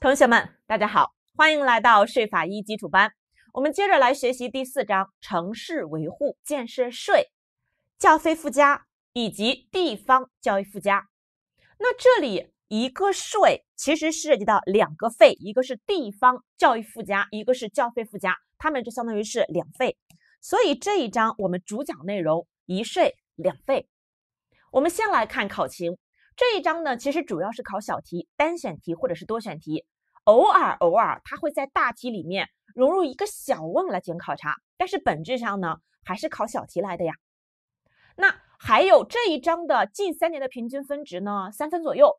同学们，大家好，欢迎来到税法一基础班。我们接着来学习第四章城市维护建设税、教费附加以及地方教育附加。那这里一个税其实涉及到两个费，一个是地方教育附加，一个是教费附加，它们就相当于是两费。所以这一章我们主讲内容一税两费。我们先来看考情，这一章呢，其实主要是考小题，单选题或者是多选题，偶尔偶尔它会在大题里面融入一个小问来进行考察，但是本质上呢，还是考小题来的呀。那还有这一章的近三年的平均分值呢，三分左右，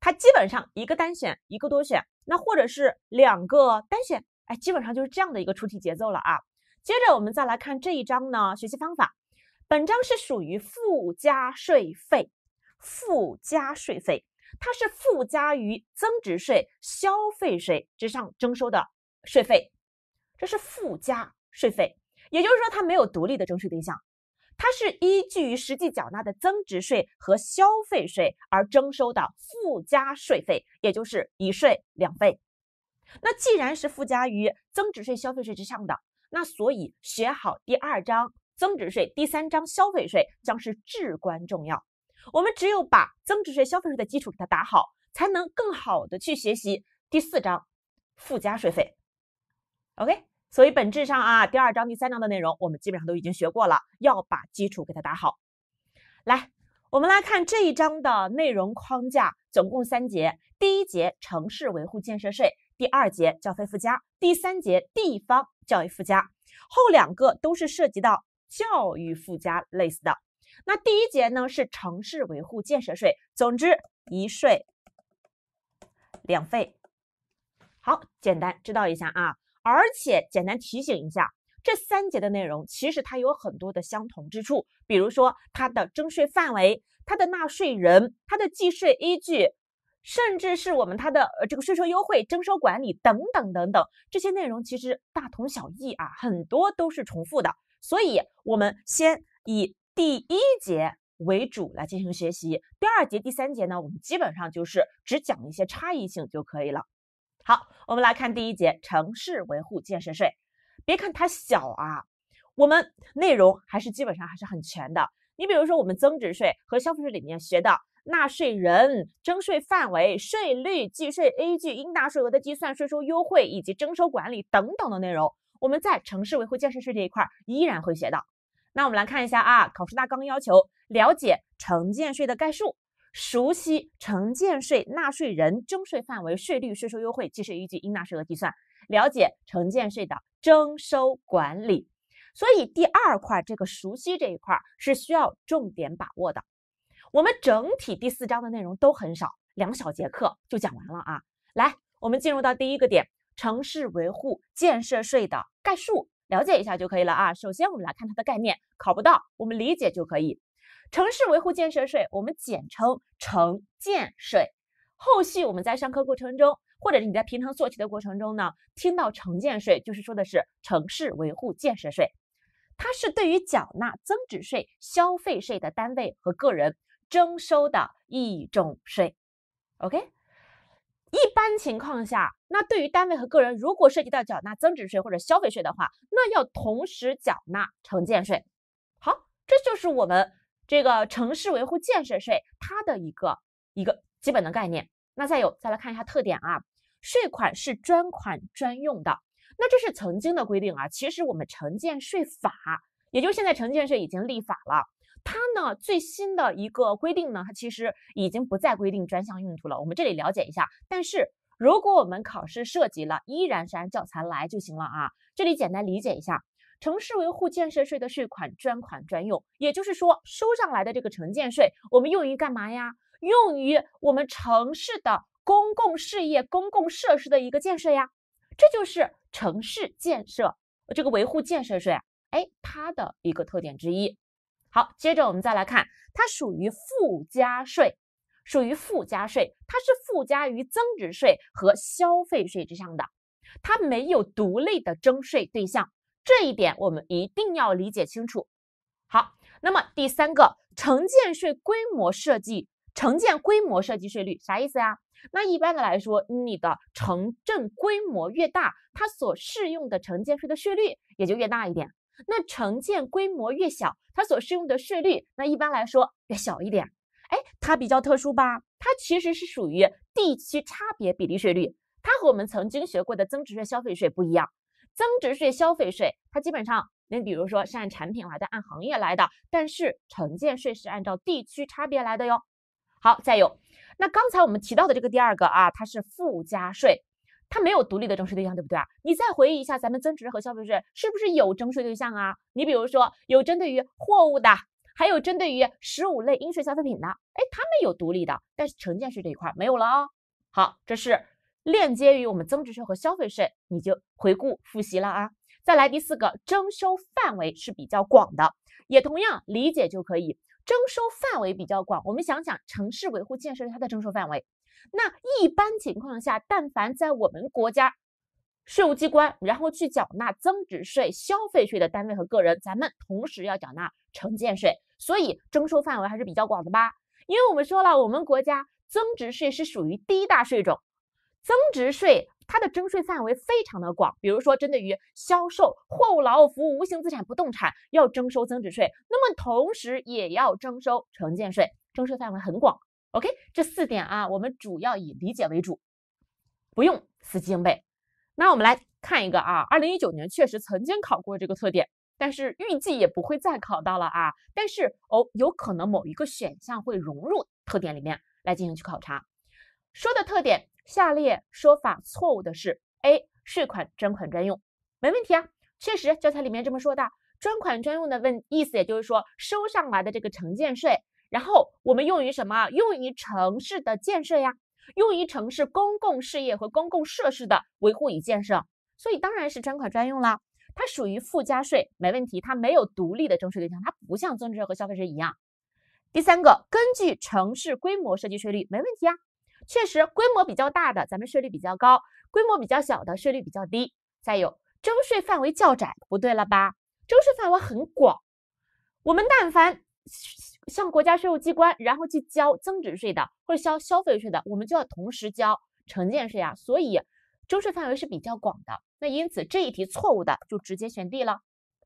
它基本上一个单选一个多选，那或者是两个单选，哎，基本上就是这样的一个出题节奏了啊。接着我们再来看这一章呢学习方法，本章是属于附加税费。附加税费，它是附加于增值税、消费税之上征收的税费，这是附加税费。也就是说，它没有独立的征税对象，它是依据于实际缴纳的增值税和消费税而征收的附加税费，也就是一税两费。那既然是附加于增值税、消费税之上的，那所以学好第二章增值税、第三章消费税将是至关重要。我们只有把增值税、消费税的基础给它打好，才能更好的去学习第四章附加税费。OK，所以本质上啊，第二章、第三章的内容我们基本上都已经学过了，要把基础给它打好。来，我们来看这一章的内容框架，总共三节：第一节城市维护建设税，第二节教费附加，第三节地方教育附加。后两个都是涉及到教育附加类似的。那第一节呢是城市维护建设税，总之一税两费，好简单，知道一下啊。而且简单提醒一下，这三节的内容其实它有很多的相同之处，比如说它的征税范围、它的纳税人、它的计税依据，甚至是我们它的这个税收优惠、征收管理等等等等，这些内容其实大同小异啊，很多都是重复的。所以，我们先以第一节为主来进行学习，第二节、第三节呢，我们基本上就是只讲一些差异性就可以了。好，我们来看第一节城市维护建设税，别看它小啊，我们内容还是基本上还是很全的。你比如说，我们增值税和消费税里面学的纳税人、征税范围、税率、计税依据、应纳税额的计算、税收优惠以及征收管理等等的内容，我们在城市维护建设税这一块依然会学到。那我们来看一下啊，考试大纲要求了解城建税的概述，熟悉城建税纳税人、征税范围、税率、税收优惠、计税依据、应纳税额计算，了解城建税的征收管理。所以第二块这个熟悉这一块是需要重点把握的。我们整体第四章的内容都很少，两小节课就讲完了啊。来，我们进入到第一个点，城市维护建设税的概述。了解一下就可以了啊。首先，我们来看它的概念，考不到，我们理解就可以。城市维护建设税，我们简称城建税。后续我们在上课过程中，或者是你在平常做题的过程中呢，听到城建税，就是说的是城市维护建设税，它是对于缴纳增值税、消费税的单位和个人征收的一种税。OK。一般情况下，那对于单位和个人，如果涉及到缴纳增值税或者消费税的话，那要同时缴纳城建税。好，这就是我们这个城市维护建设税它的一个一个基本的概念。那再有，再来看一下特点啊，税款是专款专用的。那这是曾经的规定啊，其实我们城建税法，也就现在城建税已经立法了。它呢最新的一个规定呢，它其实已经不再规定专项用途了。我们这里了解一下，但是如果我们考试涉及了，依然是按教材来就行了啊。这里简单理解一下，城市维护建设税的税款专款专用，也就是说收上来的这个城建税，我们用于干嘛呀？用于我们城市的公共事业、公共设施的一个建设呀。这就是城市建设这个维护建设税，哎，它的一个特点之一。好，接着我们再来看，它属于附加税，属于附加税，它是附加于增值税和消费税之上的，它没有独立的征税对象，这一点我们一定要理解清楚。好，那么第三个，城建税规模设计，城建规模设计税率啥意思呀？那一般的来说，你的城镇规模越大，它所适用的城建税的税率也就越大一点。那城建规模越小，它所适用的税率，那一般来说越小一点。哎，它比较特殊吧？它其实是属于地区差别比例税率，它和我们曾经学过的增值税、消费税不一样。增值税、消费税，它基本上，你比如说是按产品来的，按行业来的；但是城建税是按照地区差别来的哟。好，再有，那刚才我们提到的这个第二个啊，它是附加税。它没有独立的征税对象，对不对啊？你再回忆一下，咱们增值税和消费税是不是有征税对象啊？你比如说有针对于货物的，还有针对于十五类应税消费品的，哎，它们有独立的，但是城建税这一块没有了啊。好，这是链接于我们增值税和消费税，你就回顾复习了啊。再来第四个，征收范围是比较广的，也同样理解就可以，征收范围比较广。我们想想城市维护建设它的征收范围。那一般情况下，但凡在我们国家税务机关，然后去缴纳增值税、消费税的单位和个人，咱们同时要缴纳城建税，所以征收范围还是比较广的吧？因为我们说了，我们国家增值税是属于第一大税种，增值税它的征税范围非常的广，比如说针对于销售货物、劳务、服务、无形资产、不动产要征收增值税，那么同时也要征收城建税，征收范围很广。OK，这四点啊，我们主要以理解为主，不用死记硬背。那我们来看一个啊，二零一九年确实曾经考过这个特点，但是预计也不会再考到了啊。但是哦，有可能某一个选项会融入特点里面来进行去考察。说的特点，下列说法错误的是 A，税款专款专用，没问题啊，确实教材里面这么说的。专款专用的问意思，也就是说收上来的这个城建税。然后我们用于什么？用于城市的建设呀，用于城市公共事业和公共设施的维护与建设。所以当然是专款专用了。它属于附加税，没问题。它没有独立的征税对象，它不像增值税和消费税一样。第三个，根据城市规模设计税率，没问题啊。确实，规模比较大的，咱们税率比较高；规模比较小的，税率比较低。再有，征税范围较窄，不对了吧？征税范围很广。我们但凡。向国家税务机关，然后去交增值税的或者交消费税的，我们就要同时交城建税啊。所以，征税范围是比较广的。那因此这一题错误的就直接选 D 了。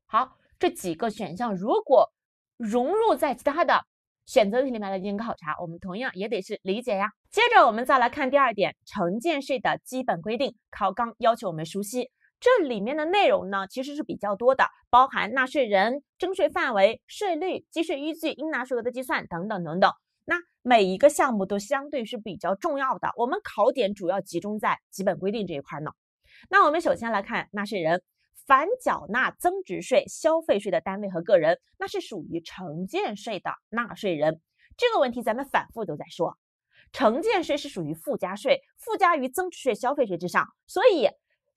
好，这几个选项如果融入在其他的选择题里面来进行考察，我们同样也得是理解呀。接着我们再来看第二点，城建税的基本规定，考纲要求我们熟悉。这里面的内容呢，其实是比较多的，包含纳税人、征税范围、税率、计税依据、应纳税额的计算等等等等。那每一个项目都相对是比较重要的。我们考点主要集中在基本规定这一块呢。那我们首先来看纳税人，凡缴纳增值税、消费税的单位和个人，那是属于城建税的纳税人。这个问题咱们反复都在说，城建税是属于附加税，附加于增值税、消费税之上，所以。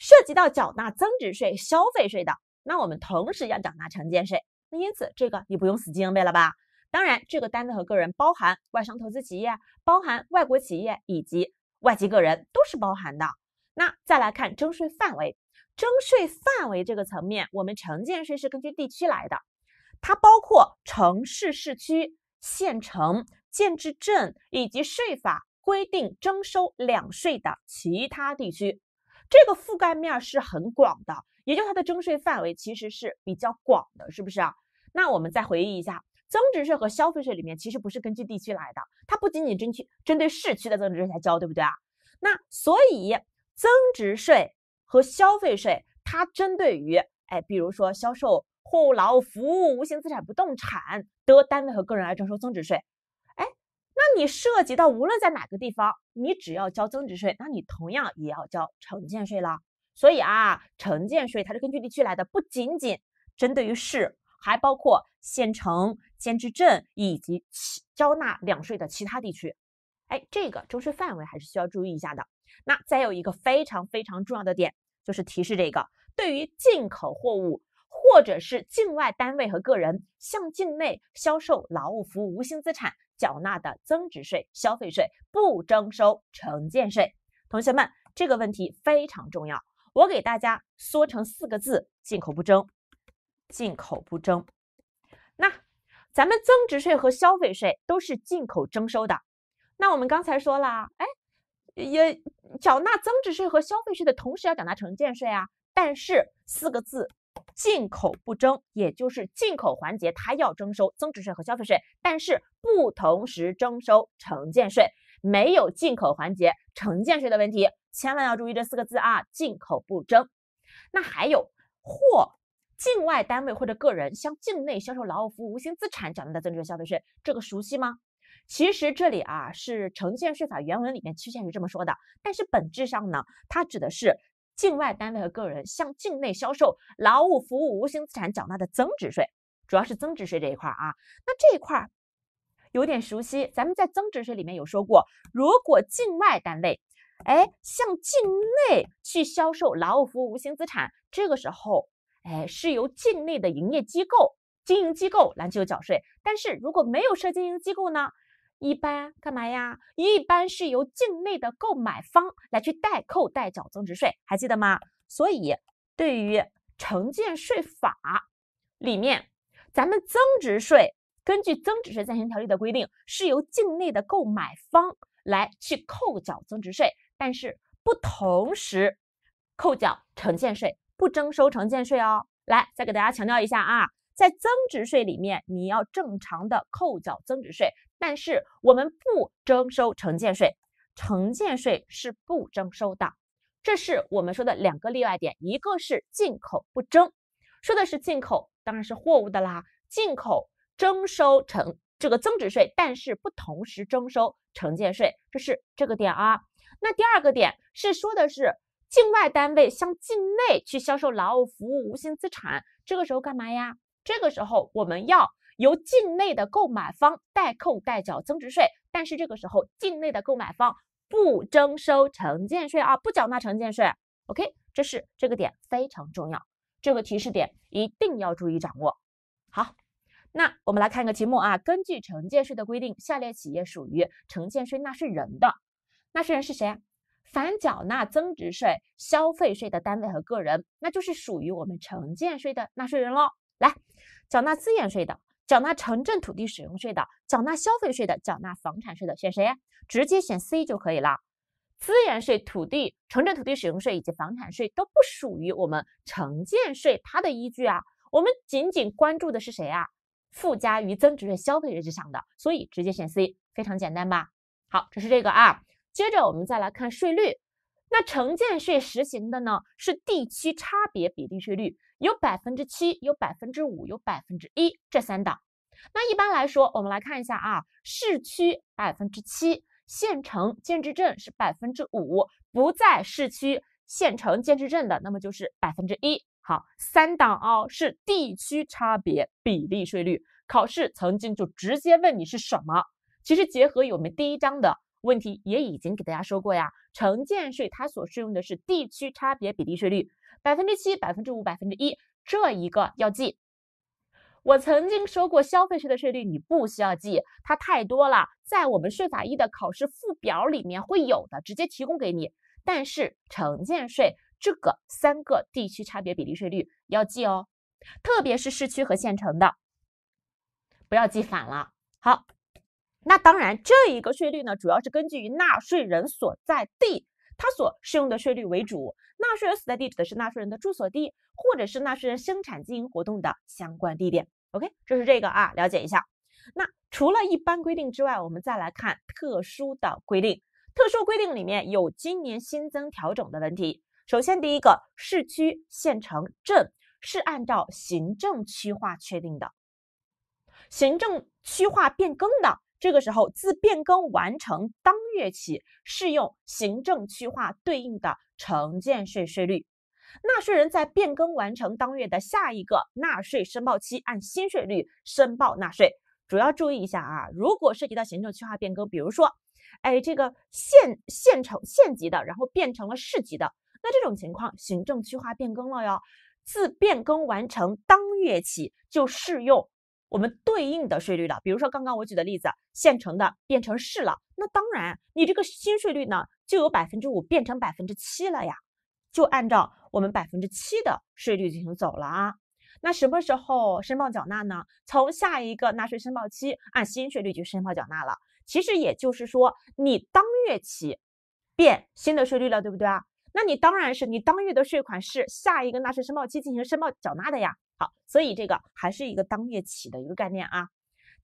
涉及到缴纳增值税、消费税的，那我们同时要缴纳城建税。那因此，这个你不用死记硬背了吧？当然，这个单子和个人包含外商投资企业，包含外国企业以及外籍个人，都是包含的。那再来看征税范围，征税范围这个层面，我们城建税是根据地区来的，它包括城市、市区、县城、建制镇以及税法规定征收两税的其他地区。这个覆盖面儿是很广的，也就它的征税范围其实是比较广的，是不是啊？那我们再回忆一下，增值税和消费税里面其实不是根据地区来的，它不仅仅针对针对市区的增值税才交，对不对啊？那所以增值税和消费税它针对于，哎，比如说销售货物、劳务、服务、无形资产、不动产的单位和个人来征收增值税。你涉及到无论在哪个地方，你只要交增值税，那你同样也要交城建税了。所以啊，城建税它是根据地区来的，不仅仅针对于市，还包括县城、县制镇以及交纳两税的其他地区。哎，这个征税范围还是需要注意一下的。那再有一个非常非常重要的点，就是提示这个：对于进口货物，或者是境外单位和个人向境内销售劳务服务、无形资产。缴纳的增值税、消费税不征收城建税。同学们，这个问题非常重要，我给大家缩成四个字：进口不征。进口不征。那咱们增值税和消费税都是进口征收的。那我们刚才说了，哎，也缴纳增值税和消费税的同时要缴纳城建税啊。但是四个字。进口不征，也就是进口环节它要征收增值税和消费税，但是不同时征收城建税，没有进口环节城建税的问题，千万要注意这四个字啊，进口不征。那还有，或境外单位或者个人向境内销售劳务、服务、无形资产缴纳的增值税、消费税，这个熟悉吗？其实这里啊是城建税法原文里面之前是这么说的，但是本质上呢，它指的是。境外单位和个人向境内销售劳务服务、无形资产缴纳的增值税，主要是增值税这一块啊。那这一块儿有点熟悉，咱们在增值税里面有说过，如果境外单位哎向境内去销售劳务服务、无形资产，这个时候哎是由境内的营业机构、经营机构来去缴税。但是如果没有设经营机构呢？一般干嘛呀？一般是由境内的购买方来去代扣代缴增值税，还记得吗？所以对于城建税法里面，咱们增值税根据增值税暂行条例的规定，是由境内的购买方来去扣缴增值税，但是不同时扣缴城建税，不征收城建税哦。来，再给大家强调一下啊，在增值税里面，你要正常的扣缴增值税。但是我们不征收城建税，城建税是不征收的。这是我们说的两个例外点，一个是进口不征，说的是进口，当然是货物的啦，进口征收城这个增值税，但是不同时征收城建税，这是这个点啊。那第二个点是说的是境外单位向境内去销售劳务、服务、无形资产，这个时候干嘛呀？这个时候我们要。由境内的购买方代扣代缴增值税，但是这个时候境内的购买方不征收城建税啊，不缴纳城建税。OK，这是这个点非常重要，这个提示点一定要注意掌握。好，那我们来看一个题目啊，根据城建税的规定，下列企业属于城建税纳税人的纳税人是谁？凡缴纳增值税、消费税的单位和个人，那就是属于我们城建税的纳税人喽。来，缴纳资源税的。缴纳城镇土地使用税的、缴纳消费税的、缴纳房产税的，选谁？直接选 C 就可以了。资源税、土地、城镇土地使用税以及房产税都不属于我们城建税，它的依据啊，我们仅仅关注的是谁啊？附加于增值税、消费税之上的，所以直接选 C，非常简单吧？好，这是这个啊。接着我们再来看税率。那城建税实行的呢是地区差别比例税率，有百分之七、有百分之五、有百分之一这三档。那一般来说，我们来看一下啊，市区百分之七，县城、建制镇是百分之五，不在市区、县城、建制镇的，那么就是百分之一。好，三档哦是地区差别比例税率。考试曾经就直接问你是什么，其实结合我们第一章的。问题也已经给大家说过呀，城建税它所适用的是地区差别比例税率，百分之七、百分之五、百分之一，这一个要记。我曾经说过，消费税的税率你不需要记，它太多了，在我们税法一的考试附表里面会有的，直接提供给你。但是城建税这个三个地区差别比例税率要记哦，特别是市区和县城的，不要记反了。好。那当然，这一个税率呢，主要是根据于纳税人所在地，他所适用的税率为主。纳税人所在地指的是纳税人的住所地，或者是纳税人生产经营活动的相关地点。OK，这是这个啊，了解一下。那除了一般规定之外，我们再来看特殊的规定。特殊规定里面有今年新增调整的问题。首先，第一个，市区、县城、镇是按照行政区划确定的，行政区划变更的。这个时候，自变更完成当月起，适用行政区划对应的城建税税率。纳税人在变更完成当月的下一个纳税申报期，按新税率申报纳税。主要注意一下啊，如果涉及到行政区划变更，比如说，哎，这个县、县城、县级的，然后变成了市级的，那这种情况，行政区划变更了哟，自变更完成当月起就适用。我们对应的税率了，比如说刚刚我举的例子，现成的变成市了，那当然你这个新税率呢，就有百分之五变成百分之七了呀，就按照我们百分之七的税率进行走了啊。那什么时候申报缴纳呢？从下一个纳税申报期按新税率去申报缴纳了。其实也就是说，你当月起变新的税率了，对不对啊？那你当然是你当月的税款是下一个纳税申报期进行申报缴纳的呀。好，所以这个还是一个当月起的一个概念啊。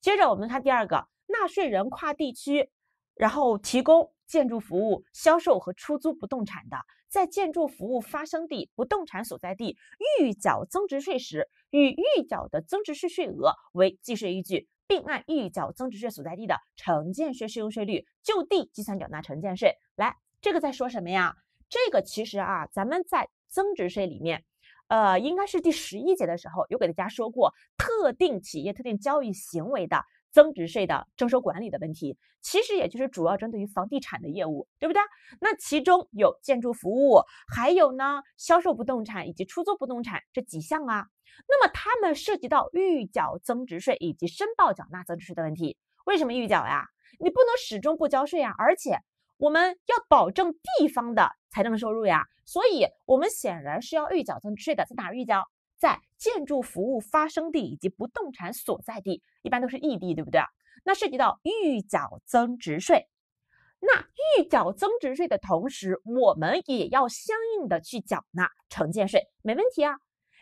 接着我们看第二个，纳税人跨地区，然后提供建筑服务、销售和出租不动产的，在建筑服务发生地、不动产所在地预缴增值税时，以预缴的增值税税额为计税依据，并按预缴增值税所在地的城建税适用税率就地计算缴纳城建税。来，这个在说什么呀？这个其实啊，咱们在增值税里面，呃，应该是第十一节的时候有给大家说过特定企业特定交易行为的增值税的征收管理的问题。其实也就是主要针对于房地产的业务，对不对？那其中有建筑服务，还有呢销售不动产以及出租不动产这几项啊。那么他们涉及到预缴增值税以及申报缴纳增值税的问题。为什么预缴呀？你不能始终不交税呀，而且。我们要保证地方的财政收入呀，所以我们显然是要预缴增值税的，在哪预缴？在建筑服务发生地以及不动产所在地，一般都是异地，对不对？那涉及到预缴增值税，那预缴增值税的同时，我们也要相应的去缴纳城建税，没问题啊，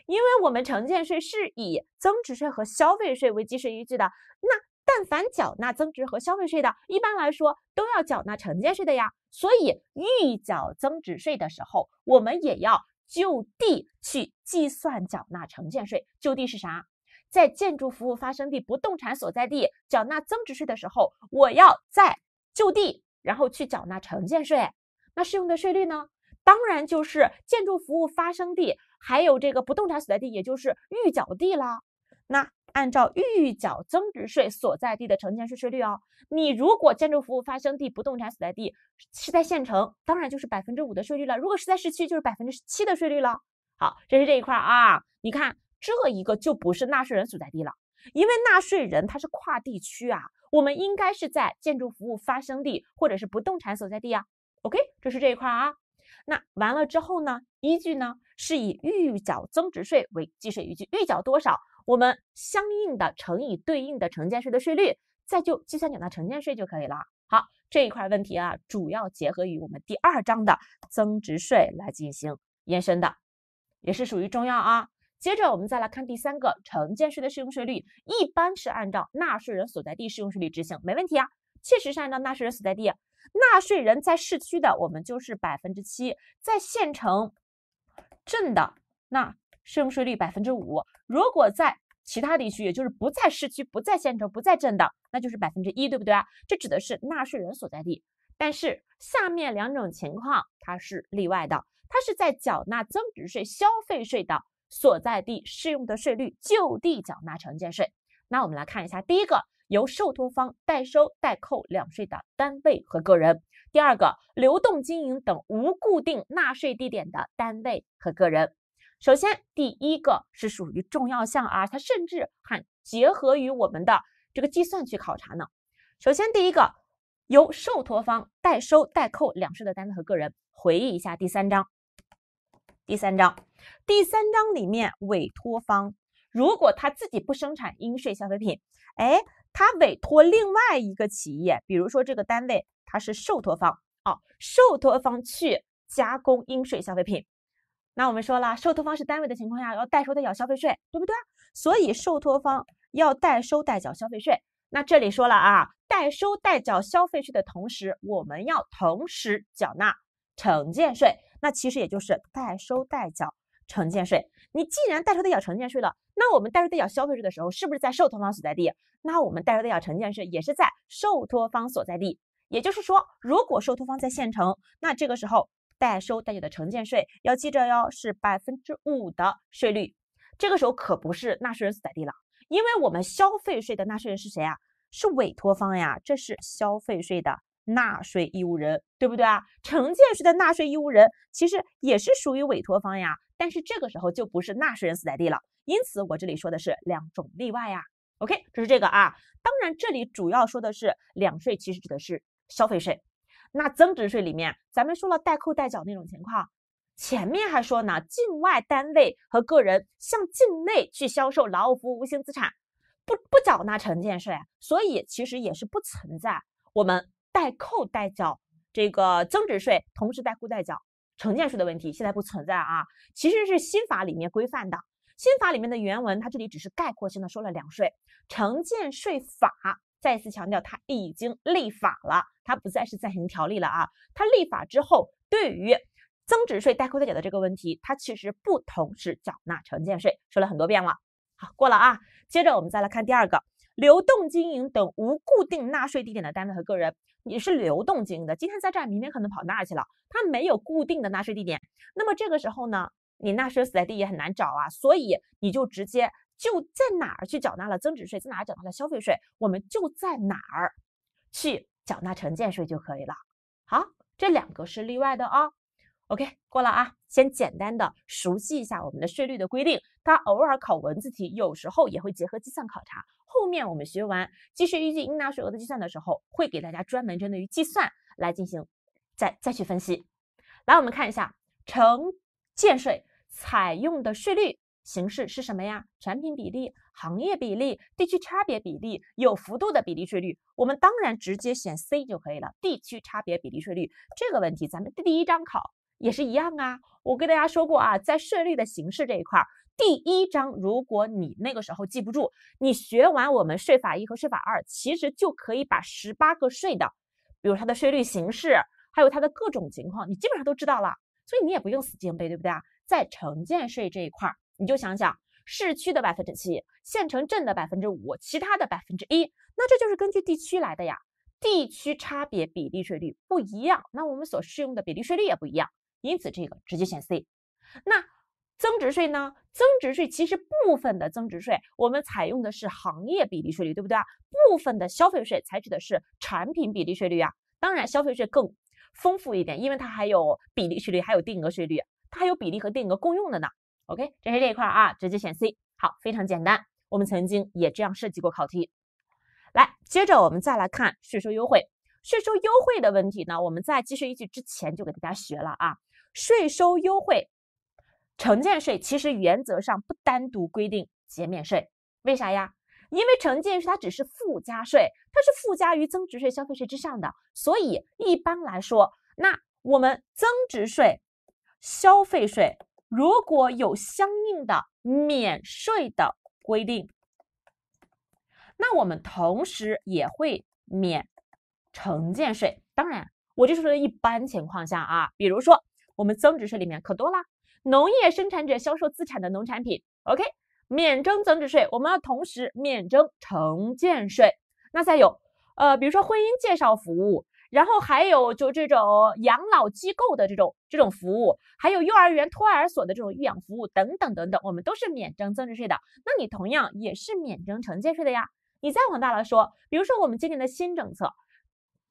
因为我们城建税是以增值税和消费税为计税依据的，那。但凡缴纳增值和消费税的，一般来说都要缴纳城建税的呀。所以预缴增值税的时候，我们也要就地去计算缴纳城建税。就地是啥？在建筑服务发生地、不动产所在地缴纳增值税的时候，我要在就地，然后去缴纳城建税。那适用的税率呢？当然就是建筑服务发生地，还有这个不动产所在地，也就是预缴地了。那按照预缴增值税所在地的城建税税率哦。你如果建筑服务发生地不动产所在地是在县城，当然就是百分之五的税率了；如果是在市区，就是百分之七的税率了。好，这是这一块啊。你看这一个就不是纳税人所在地了，因为纳税人他是跨地区啊，我们应该是在建筑服务发生地或者是不动产所在地啊。OK，这是这一块啊。那完了之后呢，依据呢是以预缴增值税为计税依据，预缴多少？我们相应的乘以对应的城建税的税率，再就计算缴纳城建税就可以了。好，这一块问题啊，主要结合于我们第二章的增值税来进行延伸的，也是属于重要啊。接着我们再来看第三个，城建税的适用税率一般是按照纳税人所在地适用税率执行，没问题啊。确实是按照纳税人所在地，纳税人在市区的，我们就是百分之七，在县城、镇的，那适用税率百分之五。如果在其他地区，也就是不在市区、不在县城、不在镇的，那就是百分之一，对不对啊？这指的是纳税人所在地。但是下面两种情况它是例外的，它是在缴纳增值税、消费税的所在地适用的税率，就地缴纳城建税。那我们来看一下，第一个，由受托方代收代扣两税的单位和个人；第二个，流动经营等无固定纳税地点的单位和个人。首先，第一个是属于重要项啊，它甚至还结合于我们的这个计算去考察呢。首先，第一个由受托方代收代扣两税的单位和个人，回忆一下第三章。第三章，第三章里面，委托方如果他自己不生产应税消费品，哎，他委托另外一个企业，比如说这个单位，他是受托方啊，受托方去加工应税消费品。那我们说了，受托方是单位的情况下，要代收代缴消费税，对不对？所以受托方要代收代缴消费税。那这里说了啊，代收代缴消费税的同时，我们要同时缴纳城建税。那其实也就是代收代缴城建税。你既然代收代缴城建税了，那我们代收代缴消费税的时候，是不是在受托方所在地？那我们代收代缴城建税也是在受托方所在地。也就是说，如果受托方在县城，那这个时候。代收代缴的城建税要记着哟，是百分之五的税率。这个时候可不是纳税人所在地了，因为我们消费税的纳税人是谁啊？是委托方呀，这是消费税的纳税义务人，对不对啊？城建税的纳税义务人其实也是属于委托方呀，但是这个时候就不是纳税人所在地了。因此我这里说的是两种例外呀。OK，这是这个啊，当然这里主要说的是两税，其实指的是消费税。那增值税里面，咱们说了代扣代缴那种情况，前面还说呢，境外单位和个人向境内去销售劳务、服务、无形资产，不不缴纳城建税，所以其实也是不存在我们代扣代缴这个增值税，同时代扣代缴城建税的问题，现在不存在啊。其实是新法里面规范的，新法里面的原文，它这里只是概括性的说了两税，城建税法。再次强调，他已经立法了，它不再是暂行条例了啊！它立法之后，对于增值税代扣代缴的这个问题，它其实不同时缴纳城建税，说了很多遍了。好，过了啊。接着我们再来看第二个，流动经营等无固定纳税地点的单位和个人，你是流动经营的，今天在这儿，明天可能跑那儿去了，他没有固定的纳税地点。那么这个时候呢，你纳税所在地也很难找啊，所以你就直接。就在哪儿去缴纳了增值税，在哪儿缴纳了消费税，我们就在哪儿去缴纳城建税就可以了。好，这两个是例外的啊。OK，过了啊。先简单的熟悉一下我们的税率的规定。它偶尔考文字题，有时候也会结合计算考察。后面我们学完计税预计应纳税额的计算的时候，会给大家专门针对于计算来进行再再去分析。来，我们看一下城建税采用的税率。形式是什么呀？产品比例、行业比例、地区差别比例、有幅度的比例税率，我们当然直接选 C 就可以了。地区差别比例税率这个问题，咱们第一章考也是一样啊。我跟大家说过啊，在税率的形式这一块，第一章如果你那个时候记不住，你学完我们税法一和税法二，其实就可以把十八个税的，比如它的税率形式，还有它的各种情况，你基本上都知道了，所以你也不用死记硬背，对不对啊？在城建税这一块。你就想想，市区的百分之七，县城镇的百分之五，其他的百分之一，那这就是根据地区来的呀。地区差别比例税率不一样，那我们所适用的比例税率也不一样。因此，这个直接选 C。那增值税呢？增值税其实部分的增值税我们采用的是行业比例税率，对不对啊？部分的消费税采取的是产品比例税率啊。当然，消费税更丰富一点，因为它还有比例税率，还有定额税率，它还有比例和定额共用的呢。OK，这是这一块啊，直接选 C，好，非常简单。我们曾经也这样设计过考题。来，接着我们再来看税收优惠。税收优惠的问题呢，我们在计税依据之前就给大家学了啊。税收优惠，城建税其实原则上不单独规定减免税，为啥呀？因为城建税它只是附加税，它是附加于增值税、消费税之上的，所以一般来说，那我们增值税、消费税。如果有相应的免税的规定，那我们同时也会免城建税。当然，我就是说一般情况下啊。比如说，我们增值税里面可多啦，农业生产者销售自产的农产品，OK，免征增值税，我们要同时免征城建税。那再有，呃，比如说婚姻介绍服务。然后还有就这种养老机构的这种这种服务，还有幼儿园托儿所的这种育养服务等等等等，我们都是免征增值税的。那你同样也是免征城建税的呀。你再往大了说，比如说我们今年的新政策，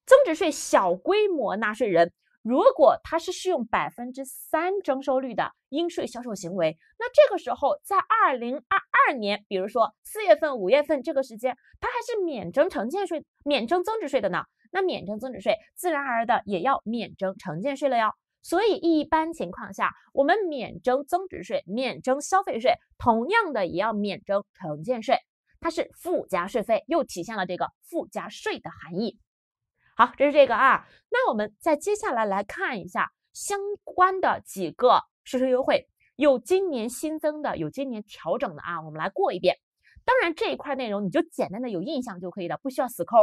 增值税小规模纳税人如果他是适用百分之三征收率的应税销售行为，那这个时候在二零二二年，比如说四月份、五月份这个时间，他还是免征城建税、免征增值税的呢。那免征增值税，自然而然的也要免征城建税了哟。所以一般情况下，我们免征增值税，免征消费税，同样的也要免征城建税，它是附加税费，又体现了这个附加税的含义。好，这是这个啊。那我们再接下来来看一下相关的几个税收优惠，有今年新增的，有今年调整的啊。我们来过一遍。当然这一块内容你就简单的有印象就可以了，不需要死抠。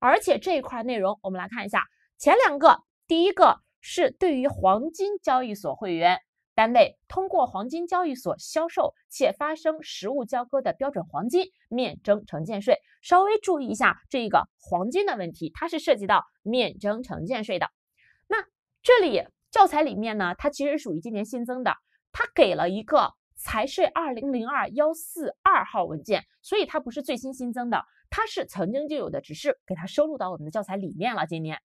而且这一块内容，我们来看一下，前两个，第一个是对于黄金交易所会员单位通过黄金交易所销售且发生实物交割的标准黄金，免征城建税。稍微注意一下这个黄金的问题，它是涉及到免征城建税的。那这里教材里面呢，它其实属于今年新增的，它给了一个财税二零零二幺四二号文件，所以它不是最新新增的。它是曾经就有的，只是给它收录到我们的教材里面了。今年，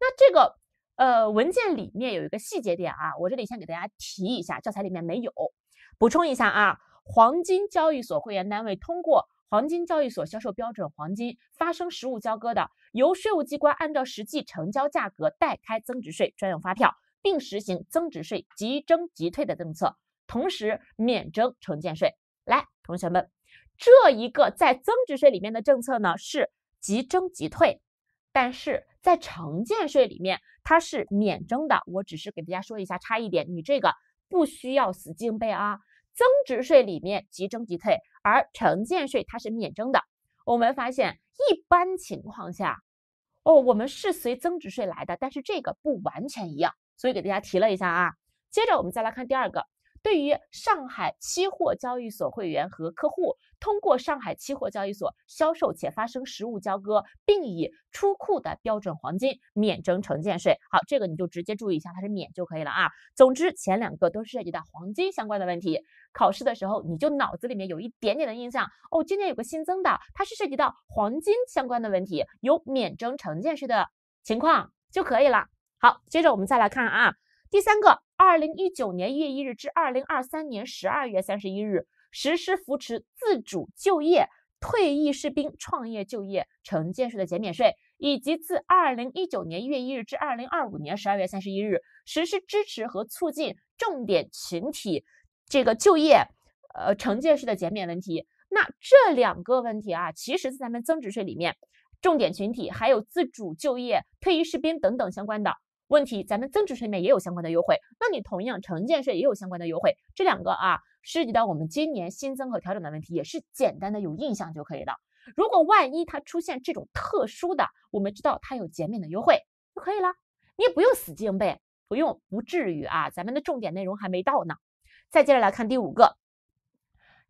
那这个呃文件里面有一个细节点啊，我这里先给大家提一下，教材里面没有补充一下啊。黄金交易所会员单位通过黄金交易所销售标准黄金发生实物交割的，由税务机关按照实际成交价格代开增值税专用发票，并实行增值税即征即退的政策，同时免征城建税。来，同学们。这一个在增值税里面的政策呢是即征即退，但是在城建税里面它是免征的。我只是给大家说一下差异点，你这个不需要死记硬背啊。增值税里面即征即退，而城建税它是免征的。我们发现一般情况下，哦，我们是随增值税来的，但是这个不完全一样，所以给大家提了一下啊。接着我们再来看第二个，对于上海期货交易所会员和客户。通过上海期货交易所销售且发生实物交割并以出库的标准黄金免征城建税。好，这个你就直接注意一下，它是免就可以了啊。总之前两个都是涉及到黄金相关的问题，考试的时候你就脑子里面有一点点的印象哦。今年有个新增的，它是涉及到黄金相关的问题，有免征城建税的情况就可以了。好，接着我们再来看啊，第三个，二零一九年一月一日至二零二三年十二月三十一日。实施扶持自主就业退役士兵创业就业城建税的减免税，以及自二零一九年一月一日至二零二五年十二月三十一日实施支持和促进重点群体这个就业呃城建税的减免问题。那这两个问题啊，其实在咱们增值税里面，重点群体还有自主就业退役士兵等等相关的。问题，咱们增值税面也有相关的优惠，那你同样城建税也有相关的优惠，这两个啊，涉及到我们今年新增和调整的问题，也是简单的有印象就可以了。如果万一它出现这种特殊的，我们知道它有减免的优惠就可以了，你也不用死记硬背，不用不至于啊，咱们的重点内容还没到呢。再接着来看第五个，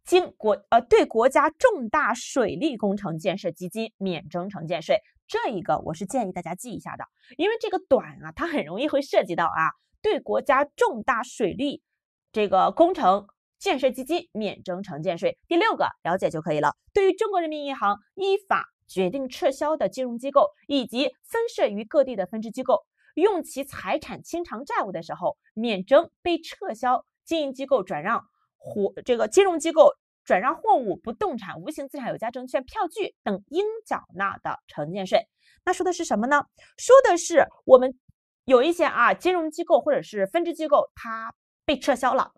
经国呃对国家重大水利工程建设基金免征城建税。这一个我是建议大家记一下的，因为这个短啊，它很容易会涉及到啊，对国家重大水利这个工程建设基金免征城建税。第六个了解就可以了。对于中国人民银行依法决定撤销的金融机构以及分设于各地的分支机构，用其财产清偿债务的时候，免征被撤销经营机构转让或这个金融机构。转让货物、不动产、无形资产、有价证券、票据等应缴纳的城建税，那说的是什么呢？说的是我们有一些啊金融机构或者是分支机构，它被撤销了，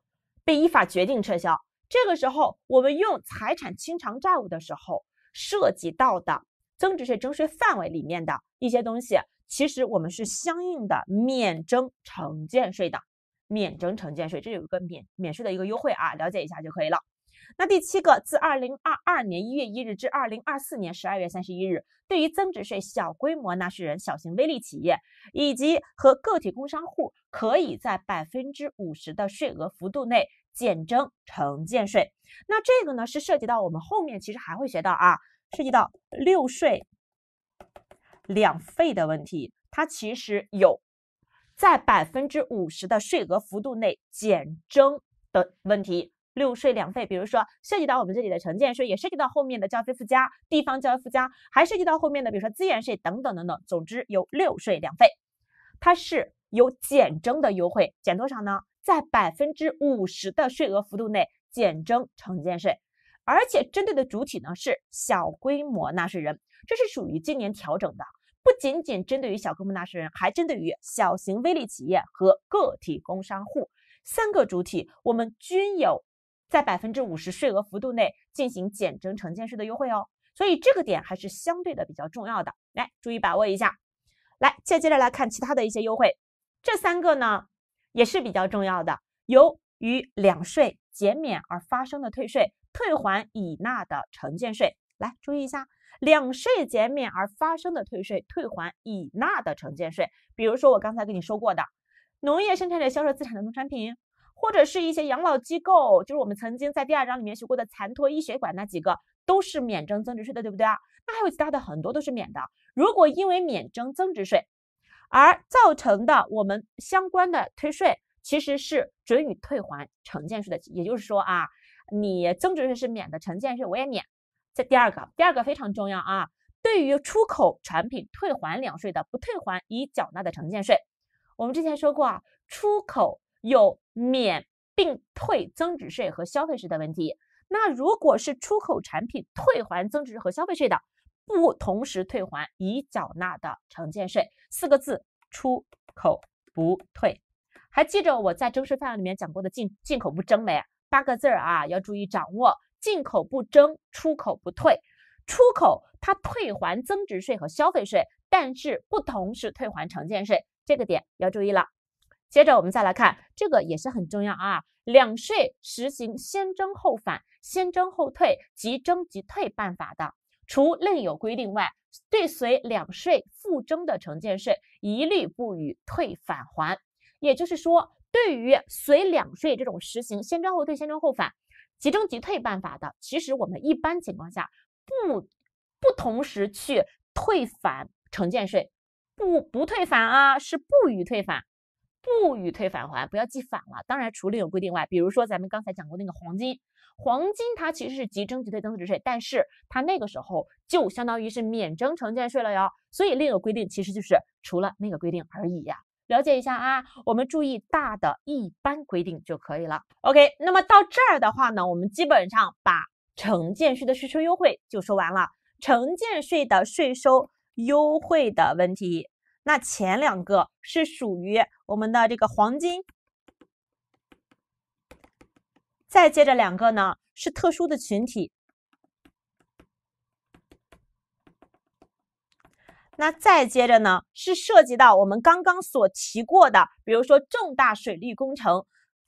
被依法决定撤销。这个时候，我们用财产清偿债务的时候，涉及到的增值税征税范围里面的一些东西，其实我们是相应的免征城建税的，免征城建税，这有一个免免税的一个优惠啊，了解一下就可以了。那第七个，自二零二二年一月一日至二零二四年十二月三十一日，对于增值税小规模纳税人、小型微利企业以及和个体工商户，可以在百分之五十的税额幅度内减征城建税。那这个呢，是涉及到我们后面其实还会学到啊，涉及到六税两费的问题，它其实有在百分之五十的税额幅度内减征的问题。六税两费，比如说涉及到我们这里的城建税，也涉及到后面的教费附加、地方教育附加，还涉及到后面的，比如说资源税等等等等。总之有六税两费，它是有减征的优惠，减多少呢？在百分之五十的税额幅度内减征城建税，而且针对的主体呢是小规模纳税人，这是属于今年调整的，不仅仅针对于小规模纳税人，还针对于小型微利企业和个体工商户三个主体，我们均有。在百分之五十税额幅度内进行减征城建税的优惠哦，所以这个点还是相对的比较重要的，来注意把握一下。来，接接着来看其他的一些优惠，这三个呢也是比较重要的。由于两税减免而发生的退税退还已纳的城建税，来注意一下，两税减免而发生的退税退还已纳的城建税。比如说我刚才跟你说过的，农业生产者销售资产的农产品。或者是一些养老机构，就是我们曾经在第二章里面学过的残托医学馆那几个，都是免征增值税的，对不对啊？那还有其他的很多都是免的。如果因为免征增值税而造成的我们相关的退税，其实是准予退还城建税的。也就是说啊，你增值税是免的，城建税我也免。这第二个，第二个非常重要啊。对于出口产品退还两税的，不退还已缴纳的城建税。我们之前说过啊，出口。有免并退增值税和消费税的问题，那如果是出口产品退还增值和消费税的，不同时退还已缴纳的城建税。四个字：出口不退。还记着我在征税范围里面讲过的进进口不征没？八个字儿啊，要注意掌握：进口不征，出口不退。出口它退还增值税和消费税，但是不同时退还城建税。这个点要注意了。接着我们再来看，这个也是很重要啊。两税实行先征后返、先征后退、即征即退办法的，除另有规定外，对随两税附征的城建税，一律不予退返还。也就是说，对于随两税这种实行先征后退、先征后返、即征即退办法的，其实我们一般情况下不不同时去退返城建税，不不退返啊，是不予退返。不予退返还，不要记反了。当然，除了有规定外，比如说咱们刚才讲过那个黄金，黄金它其实是即征即退增值税，但是它那个时候就相当于是免征城建税了哟。所以另有规定其实就是除了那个规定而已呀。了解一下啊，我们注意大的一般规定就可以了。OK，那么到这儿的话呢，我们基本上把城建税的税收优惠就说完了，城建税的税收优惠的问题。那前两个是属于我们的这个黄金，再接着两个呢是特殊的群体，那再接着呢是涉及到我们刚刚所提过的，比如说重大水利工程、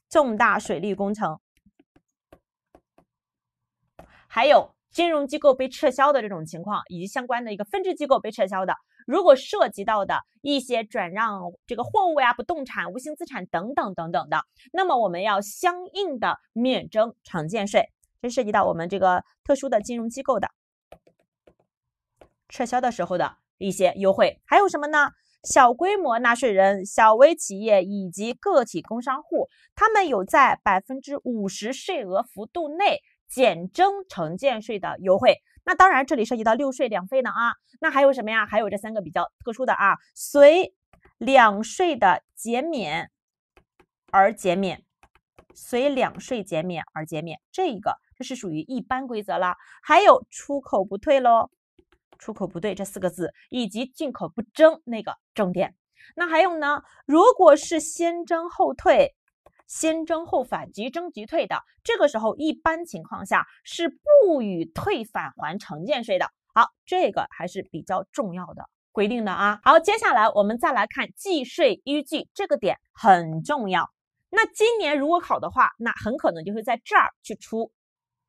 重大水利工程，还有金融机构被撤销的这种情况，以及相关的一个分支机构被撤销的。如果涉及到的一些转让这个货物呀、不动产、无形资产等等等等的，那么我们要相应的免征城建税。这涉及到我们这个特殊的金融机构的撤销的时候的一些优惠。还有什么呢？小规模纳税人、小微企业以及个体工商户，他们有在百分之五十税额幅度内减征城建税的优惠。那当然，这里涉及到六税两费呢啊，那还有什么呀？还有这三个比较特殊的啊，随两税的减免而减免，随两税减免而减免，这一个这是属于一般规则了。还有出口不退喽，出口不退这四个字，以及进口不征那个重点。那还有呢，如果是先征后退。先征后返，即征即退的，这个时候一般情况下是不予退返还城建税的。好，这个还是比较重要的规定的啊。好，接下来我们再来看计税依据这个点很重要。那今年如果考的话，那很可能就会在这儿去出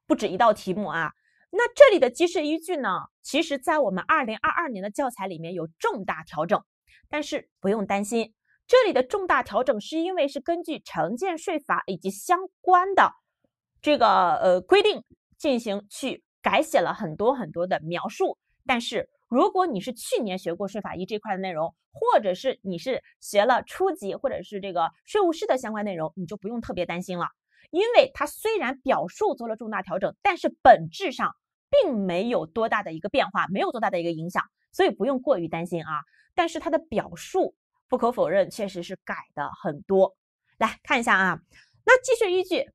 不止一道题目啊。那这里的计税依据呢，其实在我们二零二二年的教材里面有重大调整，但是不用担心。这里的重大调整是因为是根据《城建税法》以及相关的这个呃规定进行去改写了很多很多的描述。但是如果你是去年学过税法一这块的内容，或者是你是学了初级或者是这个税务师的相关内容，你就不用特别担心了，因为它虽然表述做了重大调整，但是本质上并没有多大的一个变化，没有多大的一个影响，所以不用过于担心啊。但是它的表述。不可否认，确实是改的很多。来看一下啊，那计税依据，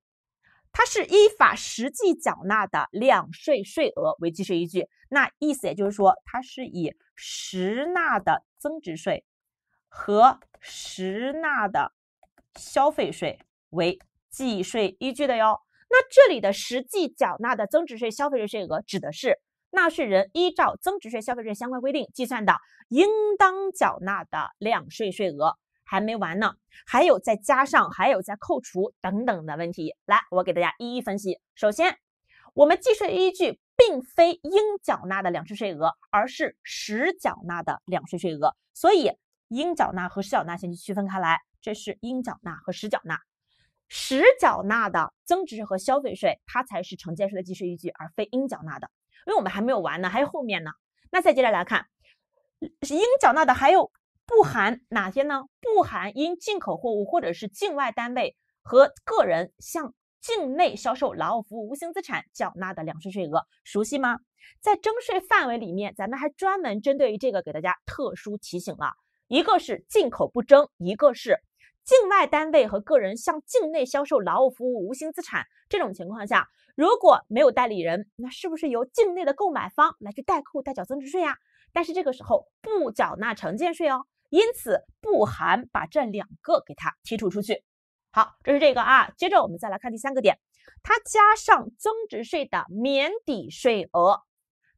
它是依法实际缴纳的两税税额为计税依据。那意思也就是说，它是以实纳的增值税和实纳的消费税为计税依据的哟。那这里的实际缴纳的增值税、消费税税额指的是？纳税人依照增值税、消费税相关规定计算的应当缴纳的两税税额还没完呢，还有再加上还有再扣除等等的问题，来我给大家一一分析。首先，我们计税依据并非应缴纳的两税税额，而是实缴纳的两税税额。所以，应缴纳和实缴纳先去区分开来，这是应缴纳和实缴纳。实缴纳的增值税和消费税，它才是承建税的计税依据，而非应缴纳的。因为我们还没有完呢，还有后面呢。那再接着来看，应缴纳的还有不含哪些呢？不含因进口货物或者是境外单位和个人向境内销售劳务服务、无形资产缴纳的两税税额。熟悉吗？在征税范围里面，咱们还专门针对于这个给大家特殊提醒了，一个是进口不征，一个是。境外单位和个人向境内销售劳务服务、无形资产，这种情况下，如果没有代理人，那是不是由境内的购买方来去代扣代缴增值税呀？但是这个时候不缴纳城建税哦，因此不含把这两个给它剔除出去。好，这是这个啊。接着我们再来看第三个点，它加上增值税的免抵税额。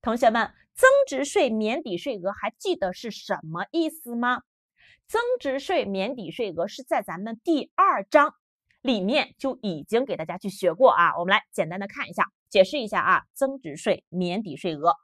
同学们，增值税免抵税额还记得是什么意思吗？增值税免抵税额是在咱们第二章里面就已经给大家去学过啊，我们来简单的看一下，解释一下啊，增值税免抵税额，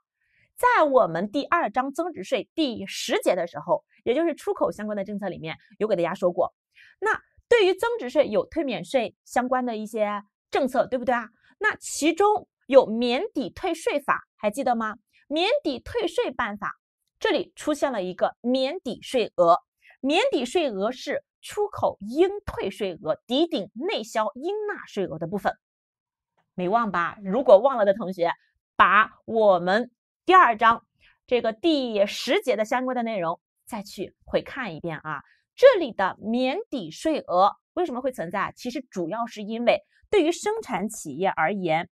在我们第二章增值税第十节的时候，也就是出口相关的政策里面有给大家说过。那对于增值税有退免税相关的一些政策，对不对啊？那其中有免抵退税法，还记得吗？免抵退税办法这里出现了一个免抵税额。免抵税额是出口应退税额抵顶内销应纳税额的部分，没忘吧？如果忘了的同学，把我们第二章这个第十节的相关的内容再去回看一遍啊。这里的免抵税额为什么会存在？其实主要是因为对于生产企业而言，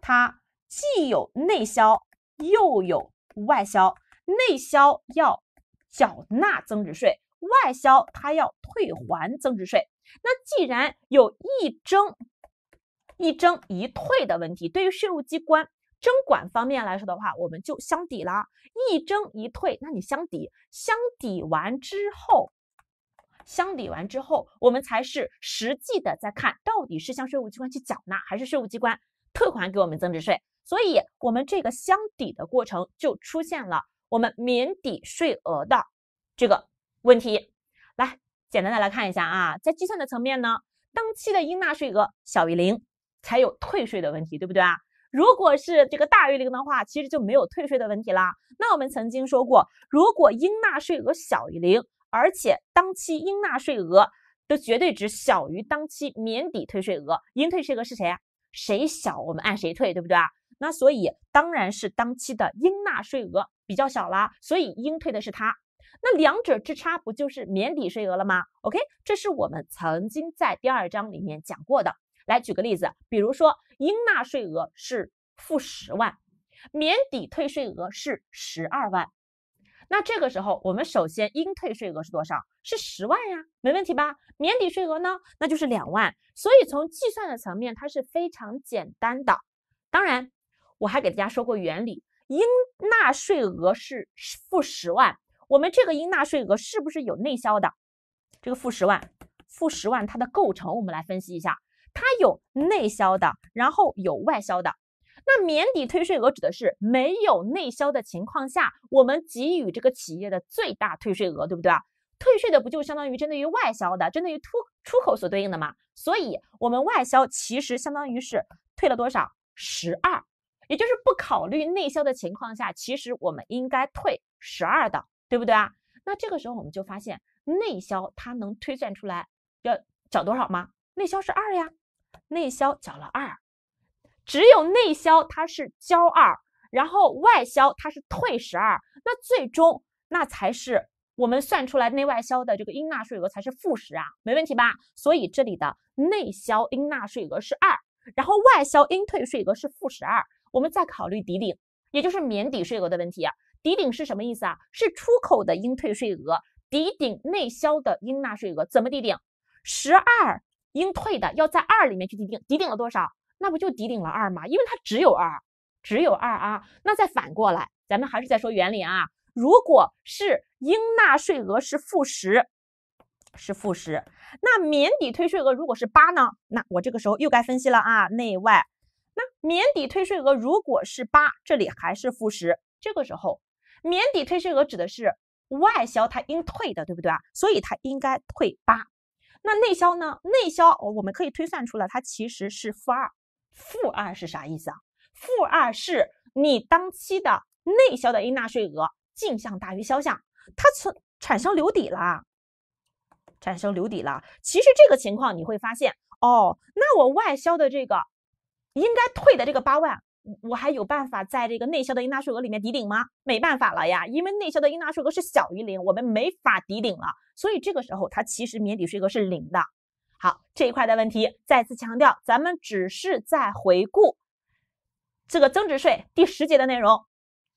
它既有内销又有外销，内销要。缴纳增值税，外销它要退还增值税。那既然有一征一征一退的问题，对于税务机关征管方面来说的话，我们就相抵了，一征一退，那你相抵，相抵完之后，相抵完之后，我们才是实际的在看到底是向税务机关去缴纳，还是税务机关退还给我们增值税。所以，我们这个相抵的过程就出现了。我们免抵税额的这个问题，来简单的来看一下啊，在计算的层面呢，当期的应纳税额小于零才有退税的问题，对不对啊？如果是这个大于零的话，其实就没有退税的问题啦。那我们曾经说过，如果应纳税额小于零，而且当期应纳税额的绝对值小于当期免抵退税额，应退税额是谁谁小我们按谁退，对不对啊？那所以当然是当期的应纳税额。比较小了，所以应退的是它。那两者之差不就是免抵税额了吗？OK，这是我们曾经在第二章里面讲过的。来举个例子，比如说应纳税额是负十万，免抵退税额是十二万。那这个时候，我们首先应退税额是多少？是十万呀，没问题吧？免抵税额呢，那就是两万。所以从计算的层面，它是非常简单的。当然，我还给大家说过原理。应纳税额是负十万，我们这个应纳税额是不是有内销的？这个负十万，负十万它的构成我们来分析一下，它有内销的，然后有外销的。那免抵退税额指的是没有内销的情况下，我们给予这个企业的最大退税额，对不对？啊？退税的不就相当于针对于外销的，针对于出出口所对应的吗？所以我们外销其实相当于是退了多少？十二。也就是不考虑内销的情况下，其实我们应该退十二的，对不对啊？那这个时候我们就发现，内销它能推算出来要缴多少吗？内销是二呀，内销缴了二，只有内销它是交二，然后外销它是退十二，那最终那才是我们算出来内外销的这个应纳税额才是负十啊，没问题吧？所以这里的内销应纳税额是二，然后外销应退税额是负十二。我们再考虑抵顶，也就是免抵税额的问题啊。抵顶是什么意思啊？是出口的应退税额抵顶内销的应纳税额，怎么抵顶？十二应退的要在二里面去抵顶，抵顶了多少？那不就抵顶了二吗？因为它只有二，只有二啊。那再反过来，咱们还是在说原理啊。如果是应纳税额是负十，是负十，那免抵退税额如果是八呢？那我这个时候又该分析了啊，内外。那免抵退税额如果是八，这里还是负十。这个时候，免抵退税额指的是外销它应退的，对不对啊？所以它应该退八。那内销呢？内销我们可以推算出来，它其实是负二。负二是啥意思啊？负二是你当期的内销的应纳税额进项大于销项，它存产生留抵了，产生留抵了。其实这个情况你会发现哦，那我外销的这个。应该退的这个八万，我还有办法在这个内销的应纳税额里面抵顶吗？没办法了呀，因为内销的应纳税额是小于零，我们没法抵顶了。所以这个时候它其实免抵税额是零的。好，这一块的问题再次强调，咱们只是在回顾这个增值税第十节的内容。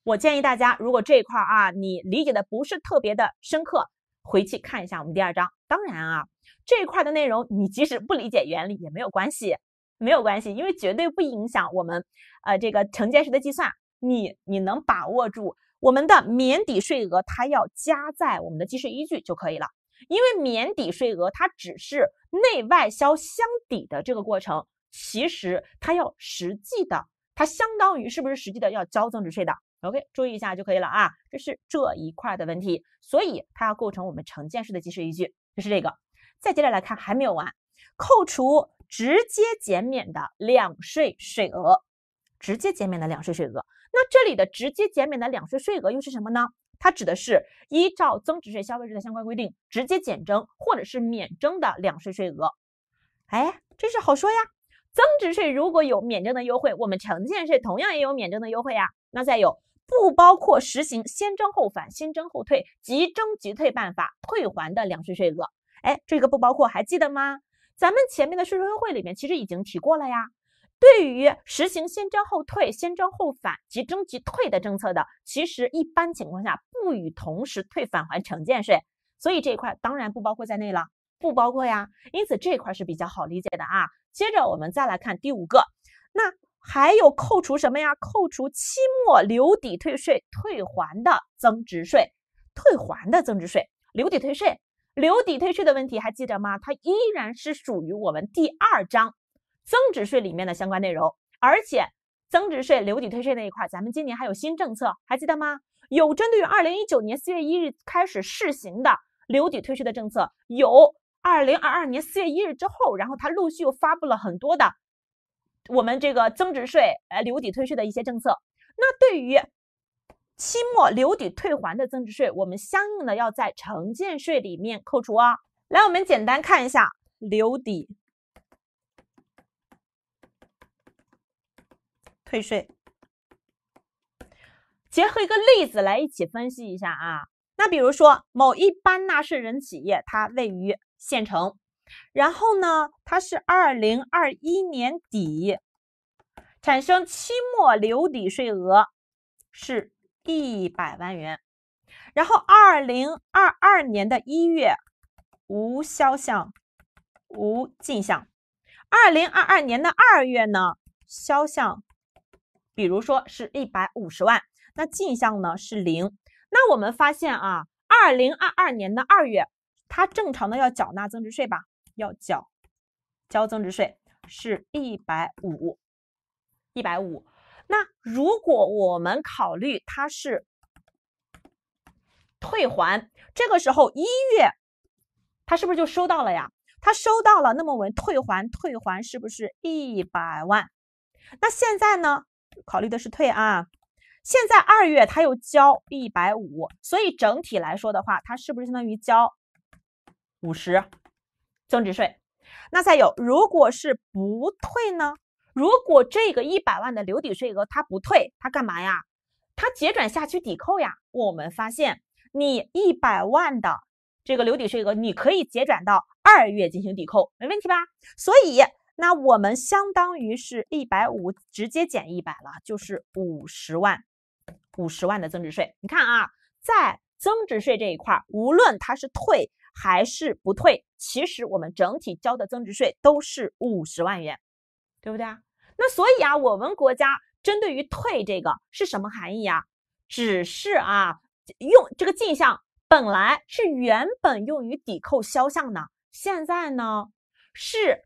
我建议大家，如果这一块啊你理解的不是特别的深刻，回去看一下我们第二章。当然啊，这一块的内容你即使不理解原理也没有关系。没有关系，因为绝对不影响我们，呃，这个承建时的计算。你你能把握住我们的免抵税额，它要加在我们的计税依据就可以了。因为免抵税额它只是内外销相抵的这个过程，其实它要实际的，它相当于是不是实际的要交增值税的？OK，注意一下就可以了啊，这是这一块的问题。所以它要构成我们承建式的计税依据，就是这个。再接着来看，还没有完，扣除。直接减免的两税税额，直接减免的两税税额。那这里的直接减免的两税税额又是什么呢？它指的是依照增值税、消费税的相关规定，直接减征或者是免征的两税税额。哎，这是好说呀。增值税如果有免征的优惠，我们城建税同样也有免征的优惠呀。那再有，不包括实行先征后返、先征后退、即征即退办法退还的两税税额。哎，这个不包括，还记得吗？咱们前面的税收优惠里面其实已经提过了呀，对于实行先征后退、先征后返及征即退的政策的，其实一般情况下不予同时退返还城建税，所以这一块当然不包括在内了，不包括呀。因此这块是比较好理解的啊。接着我们再来看第五个，那还有扣除什么呀？扣除期末留抵退税退还的增值税，退还的增值税留抵退税。留抵退税的问题还记得吗？它依然是属于我们第二章增值税里面的相关内容。而且增值税留抵退税那一块，咱们今年还有新政策，还记得吗？有针对于二零一九年四月一日开始试行的留抵退税的政策，有二零二二年四月一日之后，然后它陆续又发布了很多的我们这个增值税呃留抵退税的一些政策。那对于期末留抵退还的增值税，我们相应的要在城建税里面扣除啊。来，我们简单看一下留抵退税，结合一个例子来一起分析一下啊。那比如说某一般纳税人企业，它位于县城，然后呢，它是二零二一年底产生期末留抵税额是。一百万元，然后二零二二年的一月无销项，无进项。二零二二年的二月呢，销项比如说是一百五十万，那进项呢是零。那我们发现啊，二零二二年的二月，它正常的要缴纳增值税吧？要缴交增值税是一百五，一百五。那如果我们考虑它是退还，这个时候一月他是不是就收到了呀？他收到了，那么我们退还退还是不是一百万？那现在呢？考虑的是退啊，现在二月他又交一百五，所以整体来说的话，他是不是相当于交五十增值税？那再有，如果是不退呢？如果这个一百万的留抵税额他不退，他干嘛呀？他结转下去抵扣呀。我们发现你一百万的这个留抵税额，你可以结转到二月进行抵扣，没问题吧？所以那我们相当于是一百五直接减一百了，就是五十万，五十万的增值税。你看啊，在增值税这一块，无论它是退还是不退，其实我们整体交的增值税都是五十万元。对不对啊？那所以啊，我们国家针对于退这个是什么含义呀？只是啊，用这个进项本来是原本用于抵扣销项的，现在呢是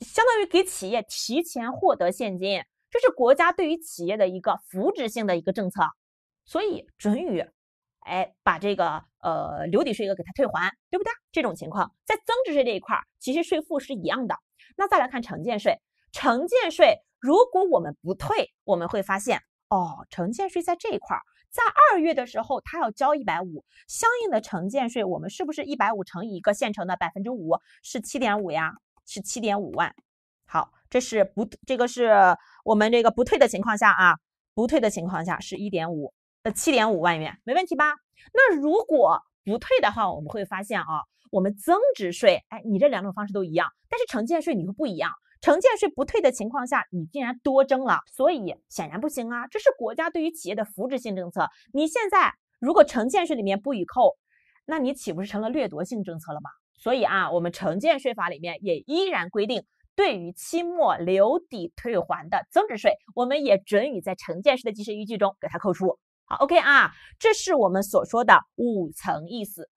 相当于给企业提前获得现金，这是国家对于企业的一个扶持性的一个政策，所以准予哎把这个呃留抵税额给它退还，对不对？这种情况在增值税这一块儿，其实税负是一样的。那再来看城建税。城建税，如果我们不退，我们会发现哦，城建税在这一块，在二月的时候，它要交一百五，相应的城建税，我们是不是一百五乘以一个县城的百分之五，是七点五呀？是七点五万。好，这是不这个是我们这个不退的情况下啊，不退的情况下是一点五呃七点五万元，没问题吧？那如果不退的话，我们会发现啊，我们增值税，哎，你这两种方式都一样，但是城建税你会不一样。城建税不退的情况下，你竟然多征了，所以显然不行啊！这是国家对于企业的扶持性政策。你现在如果城建税里面不予扣，那你岂不是成了掠夺性政策了吗？所以啊，我们城建税法里面也依然规定，对于期末留抵退还的增值税，我们也准予在城建税的计税依据中给它扣除。好，OK 啊，这是我们所说的五层意思。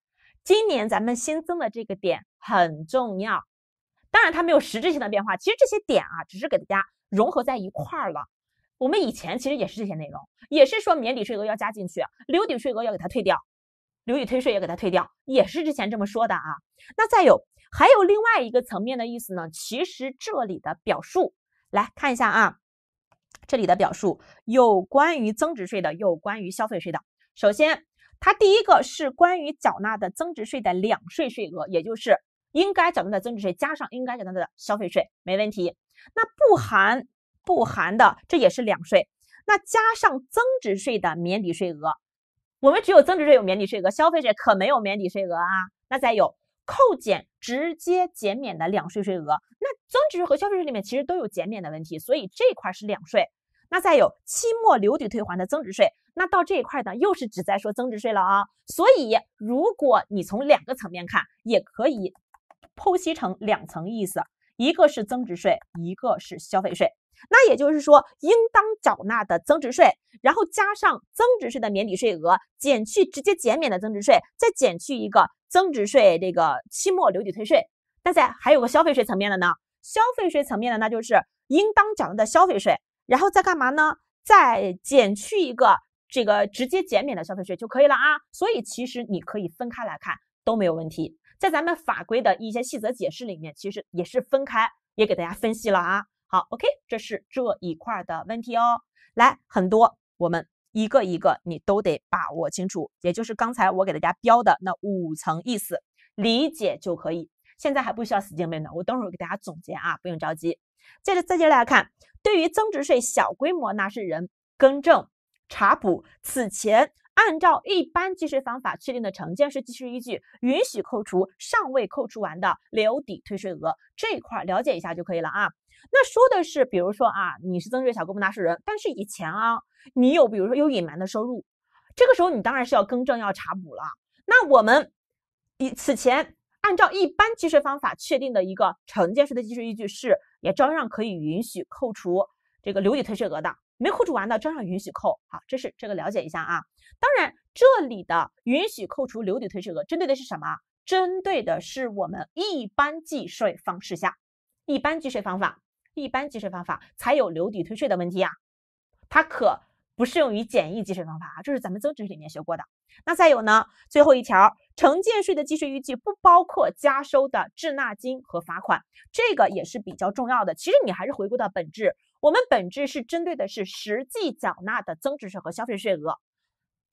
今年咱们新增的这个点很重要。当然，它没有实质性的变化。其实这些点啊，只是给大家融合在一块儿了。我们以前其实也是这些内容，也是说免抵税额要加进去，留抵税额要给它退掉，留抵退税也给它退掉，也是之前这么说的啊。那再有，还有另外一个层面的意思呢。其实这里的表述，来看一下啊，这里的表述，有关于增值税的，有关于消费税的。首先，它第一个是关于缴纳的增值税的两税税额，也就是。应该缴纳的增值税加上应该缴纳的消费税，没问题。那不含不含的这也是两税。那加上增值税的免抵税额，我们只有增值税有免抵税额，消费税可没有免抵税额啊。那再有扣减直接减免的两税税额，那增值税和消费税里面其实都有减免的问题，所以这块是两税。那再有期末留抵退还的增值税，那到这一块呢又是只在说增值税了啊。所以如果你从两个层面看，也可以。剖析成两层意思，一个是增值税，一个是消费税。那也就是说，应当缴纳的增值税，然后加上增值税的免抵税额，减去直接减免的增值税，再减去一个增值税这个期末留抵退税。那在还有个消费税层面的呢？消费税层面的，那就是应当缴纳的消费税，然后再干嘛呢？再减去一个这个直接减免的消费税就可以了啊。所以其实你可以分开来看，都没有问题。在咱们法规的一些细则解释里面，其实也是分开，也给大家分析了啊。好，OK，这是这一块的问题哦。来，很多我们一个一个你都得把握清楚，也就是刚才我给大家标的那五层意思，理解就可以。现在还不需要死记硬背呢，我等会儿给大家总结啊，不用着急。接着再接来看，对于增值税小规模纳税人更正查补，此前。按照一般计税方法确定的成建式计税依据，允许扣除尚未扣除完的留抵退税额这一块儿了解一下就可以了啊。那说的是，比如说啊，你是增值税小规模纳税人，但是以前啊，你有比如说有隐瞒的收入，这个时候你当然是要更正、要查补了。那我们以此前按照一般计税方法确定的一个成建式的计税依据是，也照样可以允许扣除这个留抵退税额的，没扣除完的照样允许扣。好，这是这个了解一下啊。当然，这里的允许扣除留抵退税额，针对的是什么？针对的是我们一般计税方式下，一般计税方法，一般计税方法才有留抵退税的问题呀。它可不适用于简易计税方法啊，这是咱们增值税里面学过的。那再有呢，最后一条，城建税的计税依据不包括加收的滞纳金和罚款，这个也是比较重要的。其实你还是回归到本质，我们本质是针对的是实际缴纳的增值税和消费税额。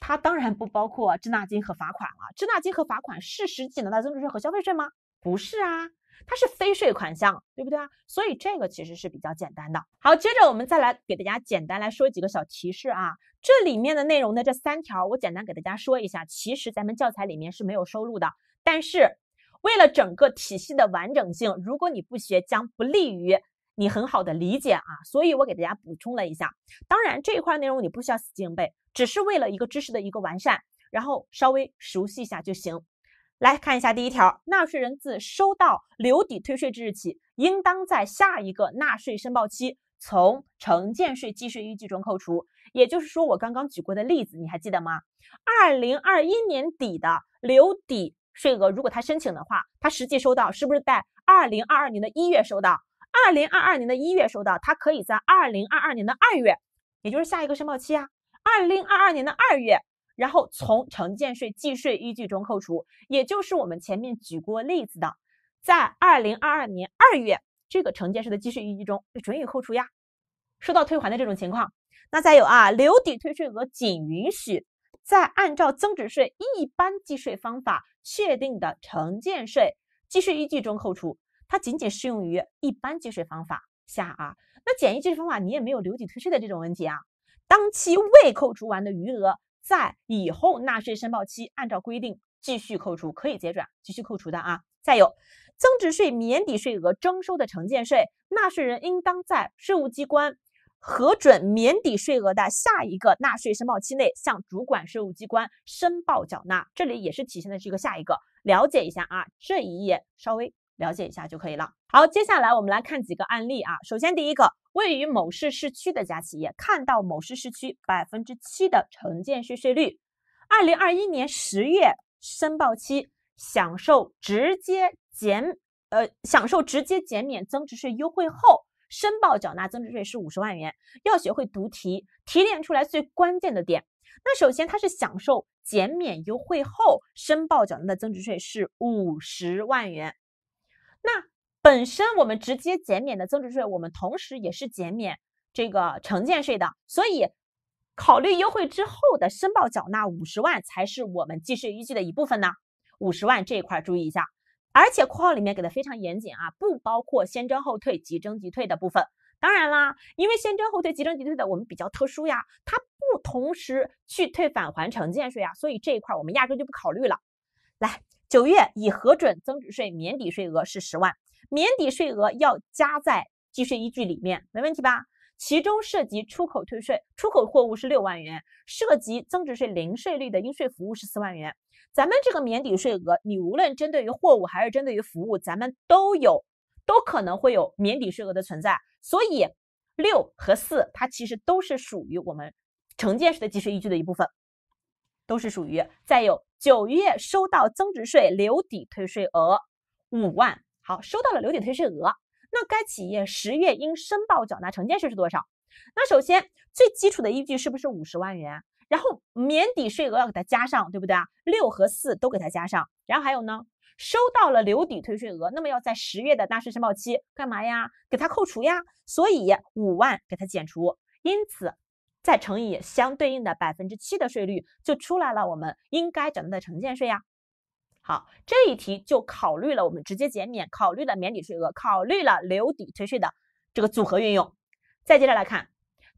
它当然不包括滞纳金和罚款了，滞纳金和罚款是实际的增值税和消费税吗？不是啊，它是非税款项，对不对啊？所以这个其实是比较简单的。好，接着我们再来给大家简单来说几个小提示啊，这里面的内容呢，这三条我简单给大家说一下，其实咱们教材里面是没有收录的，但是为了整个体系的完整性，如果你不学将不利于。你很好的理解啊，所以我给大家补充了一下。当然这一块内容你不需要死记硬背，只是为了一个知识的一个完善，然后稍微熟悉一下就行。来看一下第一条，纳税人自收到留抵退税之日起，应当在下一个纳税申报期从承建税计税依据中扣除。也就是说，我刚刚举过的例子，你还记得吗？二零二一年底的留抵税额，如果他申请的话，他实际收到是不是在二零二二年的一月收到？二零二二年的一月收到，它可以在二零二二年的二月，也就是下一个申报期啊，二零二二年的二月，然后从城建税计税依据中扣除，也就是我们前面举过例子的，在二零二二年二月这个城建税的计税依据中准予扣除呀，收到退还的这种情况。那再有啊，留抵退税额仅允许在按照增值税一般计税方法确定的城建税计税依据中扣除。它仅仅适用于一般计税方法下啊，那简易计税方法你也没有留抵退税的这种问题啊。当期未扣除完的余额，在以后纳税申报期按照规定继续扣除，可以结转继续扣除的啊。再有，增值税免抵税额征收的城建税，纳税人应当在税务机关核准免抵税额的下一个纳税申报期内向主管税务机关申报缴纳。这里也是体现的是一个下一个，了解一下啊，这一页稍微。了解一下就可以了。好，接下来我们来看几个案例啊。首先，第一个位于某市市区的家企业，看到某市市区百分之七的城建税税率，二零二一年十月申报期，享受直接减呃享受直接减免增值税优惠后，申报缴纳增值税是五十万元。要学会读题，提炼出来最关键的点。那首先，它是享受减免优惠后申报缴纳的增值税是五十万元。本身我们直接减免的增值税，我们同时也是减免这个城建税的，所以考虑优惠之后的申报缴纳五十万才是我们计税依据的一部分呢。五十万这一块注意一下，而且括号里面给的非常严谨啊，不包括先征后退、即征即退的部分。当然啦，因为先征后退、即征即退的我们比较特殊呀，它不同时去退返还城建税啊，所以这一块我们压根就不考虑了。来，九月已核准增值税免抵税额是十万。免抵税额要加在计税依据里面，没问题吧？其中涉及出口退税，出口货物是六万元，涉及增值税零税率的应税服务是四万元。咱们这个免抵税额，你无论针对于货物还是针对于服务，咱们都有，都可能会有免抵税额的存在。所以六和四，它其实都是属于我们城建时的计税依据的一部分，都是属于。再有，九月收到增值税留抵退税额五万。好，收到了留抵退税额，那该企业十月应申报缴纳城建税是多少？那首先最基础的依据是不是五十万元？然后免抵税额要给它加上，对不对啊？六和四都给它加上，然后还有呢，收到了留抵退税额，那么要在十月的纳税申报期干嘛呀？给它扣除呀，所以五万给它减除，因此再乘以相对应的百分之七的税率，就出来了，我们应该缴纳的城建税呀。好，这一题就考虑了我们直接减免，考虑了免抵税额，考虑了留抵退税的这个组合运用。再接着来看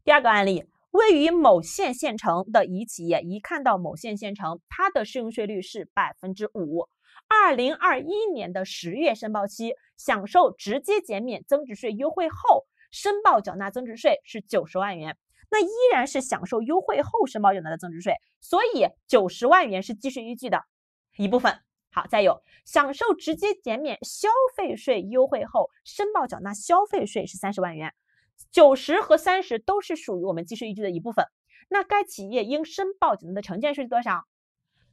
第二个案例，位于某县县城的乙企业，一看到某县县城，它的适用税率是百分之五。二零二一年的十月申报期，享受直接减免增值税优惠后，申报缴纳增值税是九十万元，那依然是享受优惠后申报缴纳的增值税，所以九十万元是计税依据的一部分。好，再有享受直接减免消费税优惠后，申报缴纳消费税是三十万元，九十和三十都是属于我们计税依据的一部分。那该企业应申报缴纳的城建税是多少？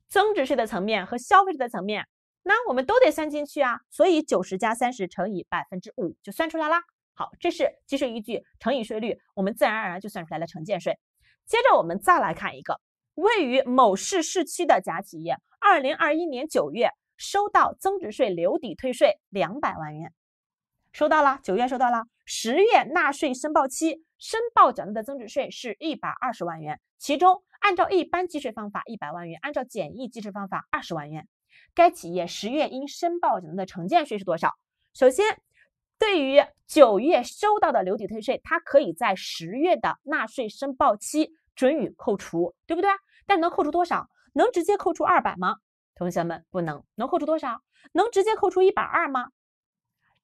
增值税的层面和消费税的层面，那我们都得算进去啊。所以九十加三十乘以百分之五，就算出来啦。好，这是计税依据乘以税率，我们自然而然就算出来了城建税。接着我们再来看一个。位于某市市区的甲企业，二零二一年九月收到增值税留抵退税两百万元，收到了，九月收到了。十月纳税申报期申报缴纳的增值税是一百二十万元，其中按照一般计税方法一百万元，按照简易计税方法二十万元。该企业十月应申报缴纳的城建税是多少？首先，对于九月收到的留抵退税，它可以在十月的纳税申报期准予扣除，对不对？但能扣除多少？能直接扣除二百吗？同学们不能，能扣除多少？能直接扣除一百二吗？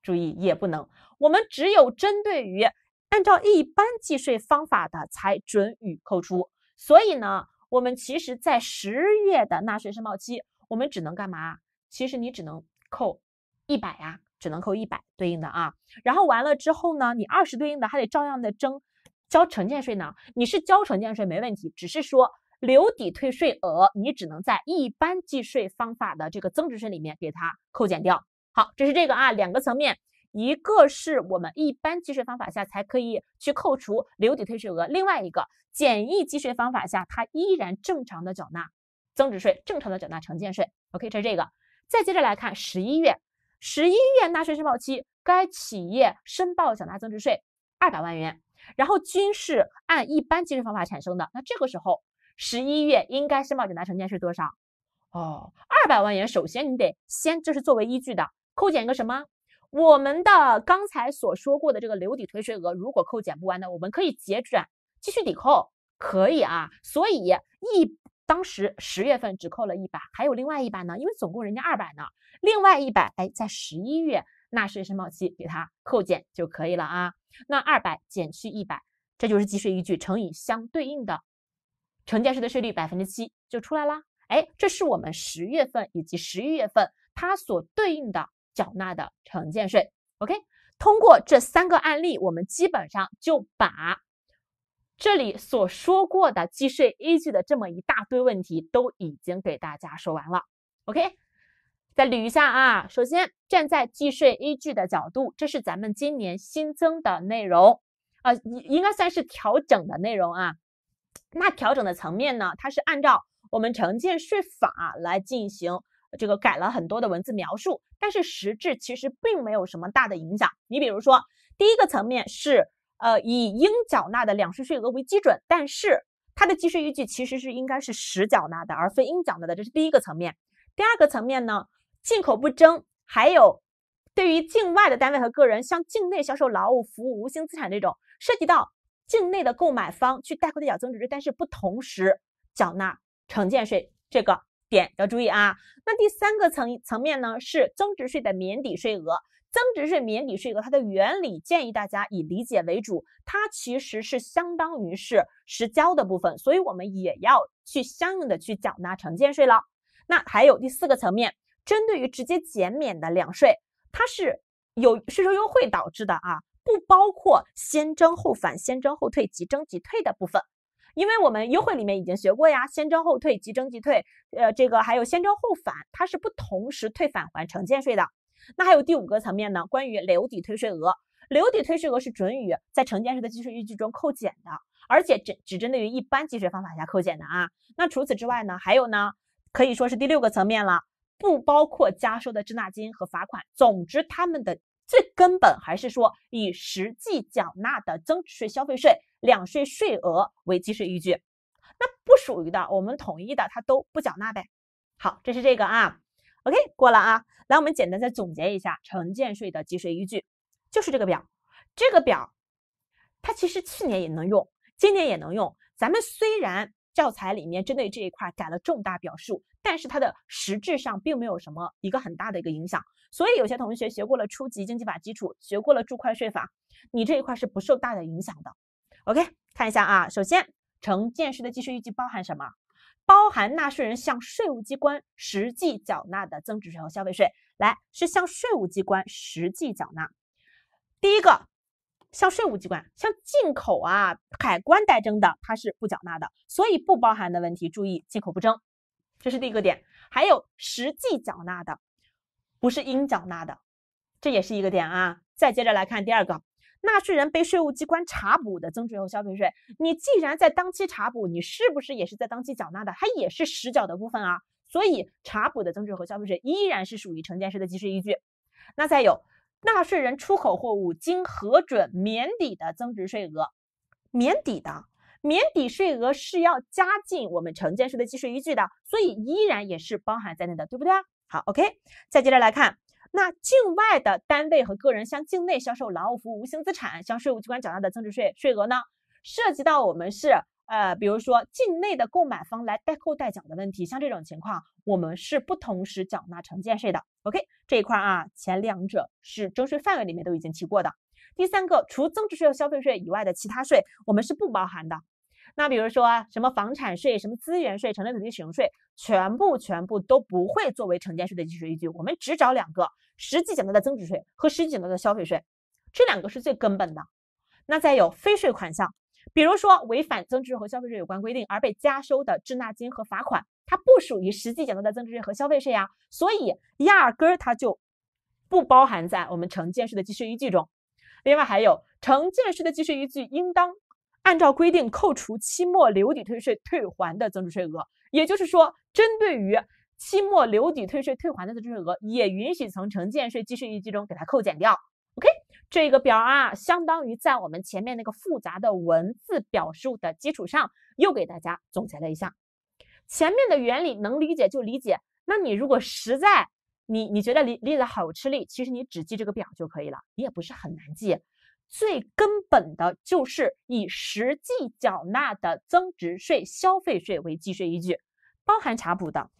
注意也不能。我们只有针对于按照一般计税方法的才准予扣除。所以呢，我们其实，在十月的纳税申报期，我们只能干嘛？其实你只能扣一百呀，只能扣一百对应的啊。然后完了之后呢，你二十对应的还得照样的征交城建税呢。你是交城建税没问题，只是说。留抵退税额，你只能在一般计税方法的这个增值税里面给它扣减掉。好，这是这个啊，两个层面，一个是我们一般计税方法下才可以去扣除留抵退税额，另外一个简易计税方法下，它依然正常的缴纳增值税，正常的缴纳城建税。OK，这是这个。再接着来看十一月，十一月纳税申报期，该企业申报缴纳增值税二百万元，然后均是按一般计税方法产生的。那这个时候。十一月应该申报减纳成淀是多少？哦，二百万元。首先你得先，这是作为依据的，扣减一个什么？我们的刚才所说过的这个留抵退税额，如果扣减不完的，我们可以结转继续抵扣，可以啊。所以一当时十月份只扣了一百，还有另外一百呢，因为总共人家二百呢。另外一百，哎，在十一月纳税申报期给它扣减就可以了啊。那二百减去一百，这就是计税依据乘以相对应的。城建税的税率百分之七就出来啦。哎，这是我们十月份以及十一月份它所对应的缴纳的城建税。OK，通过这三个案例，我们基本上就把这里所说过的计税依据的这么一大堆问题都已经给大家说完了。OK，再捋一下啊，首先站在计税依据的角度，这是咱们今年新增的内容啊，应该算是调整的内容啊。那调整的层面呢？它是按照我们城建税法来进行这个改了很多的文字描述，但是实质其实并没有什么大的影响。你比如说，第一个层面是呃以应缴纳的两税税额为基准，但是它的计税依据其实是应该是实缴纳的，而非应缴纳的，这是第一个层面。第二个层面呢，进口不征，还有对于境外的单位和个人向境内销售劳务服务、无形资产这种涉及到。境内的购买方去代扣代缴增值税，但是不同时缴纳城建税，这个点要注意啊。那第三个层层面呢，是增值税的免抵税额，增值税免抵税额它的原理建议大家以理解为主，它其实是相当于是实交的部分，所以我们也要去相应的去缴纳城建税了。那还有第四个层面，针对于直接减免的两税，它是有税收优惠导致的啊。不包括先征后返、先征后退、即征即退的部分，因为我们优惠里面已经学过呀。先征后退、即征即退，呃，这个还有先征后返，它是不同时退返还城建税的。那还有第五个层面呢，关于留抵退税额，留抵退税额是准予在城建税的计税依据中扣减的，而且只只针对于一般计税方法下扣减的啊。那除此之外呢，还有呢，可以说是第六个层面了，不包括加收的滞纳金和罚款。总之，他们的。最根本还是说以实际缴纳的增值税、消费税、两税税额为计税依据，那不属于的，我们统一的它都不缴纳呗。好，这是这个啊。OK，过了啊。来，我们简单再总结一下城建税的计税依据，就是这个表。这个表它其实去年也能用，今年也能用。咱们虽然教材里面针对这一块改了重大表述。但是它的实质上并没有什么一个很大的一个影响，所以有些同学学过了初级经济法基础，学过了注会税法，你这一块是不受大的影响的。OK，看一下啊，首先承建税的计税预计包含什么？包含纳税人向税务机关实际缴纳的增值税和消费税。来，是向税务机关实际缴纳。第一个，向税务机关，向进口啊海关代征的它是不缴纳的，所以不包含的问题，注意进口不征。这是第一个点，还有实际缴纳的，不是应缴纳的，这也是一个点啊。再接着来看第二个，纳税人被税务机关查补的增值税和消费税，你既然在当期查补，你是不是也是在当期缴纳的？它也是实缴的部分啊。所以查补的增值税和消费税依然是属于承建税的计税依据。那再有，纳税人出口货物经核准免抵的增值税额，免抵的。免抵税额是要加进我们城建税的计税依据的，所以依然也是包含在内的，对不对啊？好，OK，再接着来看，那境外的单位和个人向境内销售劳务服务、无形资产，向税务机关缴纳的增值税税额呢？涉及到我们是呃，比如说境内的购买方来代扣代缴的问题，像这种情况，我们是不同时缴纳城建税的。OK，这一块啊，前两者是征税范围里面都已经提过的。第三个，除增值税和消费税以外的其他税，我们是不包含的。那比如说什么房产税、什么资源税、城镇土地使用税，全部全部都不会作为城建税的计税依据。我们只找两个实际缴纳的增值税和实际缴纳的消费税，这两个是最根本的。那再有非税款项，比如说违反增值税和消费税有关规定而被加收的滞纳金和罚款，它不属于实际缴纳的增值税和消费税呀，所以压根儿它就不包含在我们城建税的计税依据中。另外还有城建税的计税依据应当。按照规定扣除期末留抵退税退还的增值税额，也就是说，针对于期末留抵退税退还的增值税额，也允许从承建税计税依据中给它扣减掉。OK，这个表啊，相当于在我们前面那个复杂的文字表述的基础上，又给大家总结了一下前面的原理，能理解就理解。那你如果实在你你觉得理理的好吃力，其实你只记这个表就可以了，你也不是很难记。最根本的就是以实际缴纳的增值税、消费税为计税依据，包含查补的，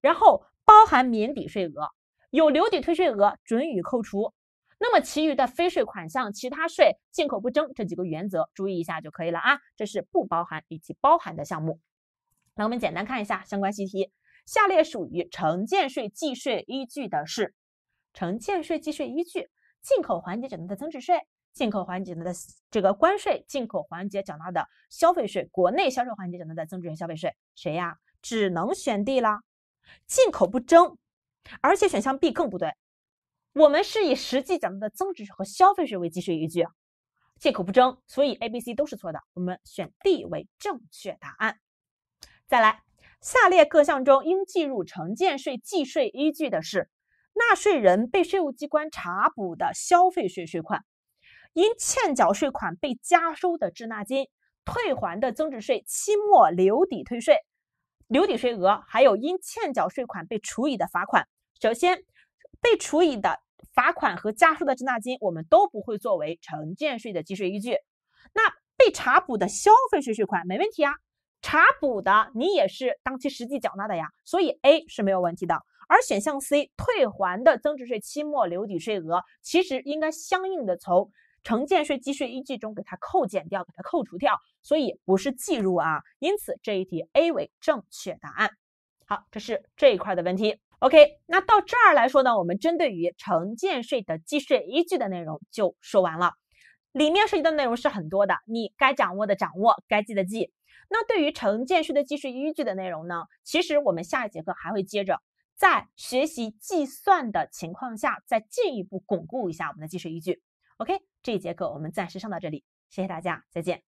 然后包含免抵税额，有留抵退税额准予扣除。那么其余的非税款项、其他税、进口不征这几个原则，注意一下就可以了啊。这是不包含以及包含的项目。那我们简单看一下相关习题，下列属于城建税计税依据的是，城建税计税依据，进口环节缴纳的增值税。进口环节的这个关税，进口环节缴纳的消费税，国内销售环节缴纳的增值税消费税，谁呀？只能选 D 了。进口不征，而且选项 B 更不对。我们是以实际缴纳的增值税和消费税为计税依据，进口不征，所以 A、B、C 都是错的，我们选 D 为正确答案。再来，下列各项中应计入城建税计税依据的是纳税人被税务机关查补的消费税税款。因欠缴税款被加收的滞纳金、退还的增值税期末留抵退税、留抵税额，还有因欠缴税款被处以的罚款。首先，被处以的罚款和加收的滞纳金，我们都不会作为城建税的计税依据。那被查补的消费税税款没问题啊，查补的你也是当期实际缴纳的呀，所以 A 是没有问题的。而选项 C 退还的增值税期末留抵税额，其实应该相应的从。城建税计税依据中给它扣减掉，给它扣除掉，所以不是计入啊，因此这一题 A 为正确答案。好，这是这一块的问题。OK，那到这儿来说呢，我们针对于城建税的计税依据的内容就说完了，里面涉及的内容是很多的，你该掌握的掌握，该记的记。那对于城建税的计税依据的内容呢，其实我们下一节课还会接着在学习计算的情况下，再进一步巩固一下我们的计税依据。OK，这一节课我们暂时上到这里，谢谢大家，再见。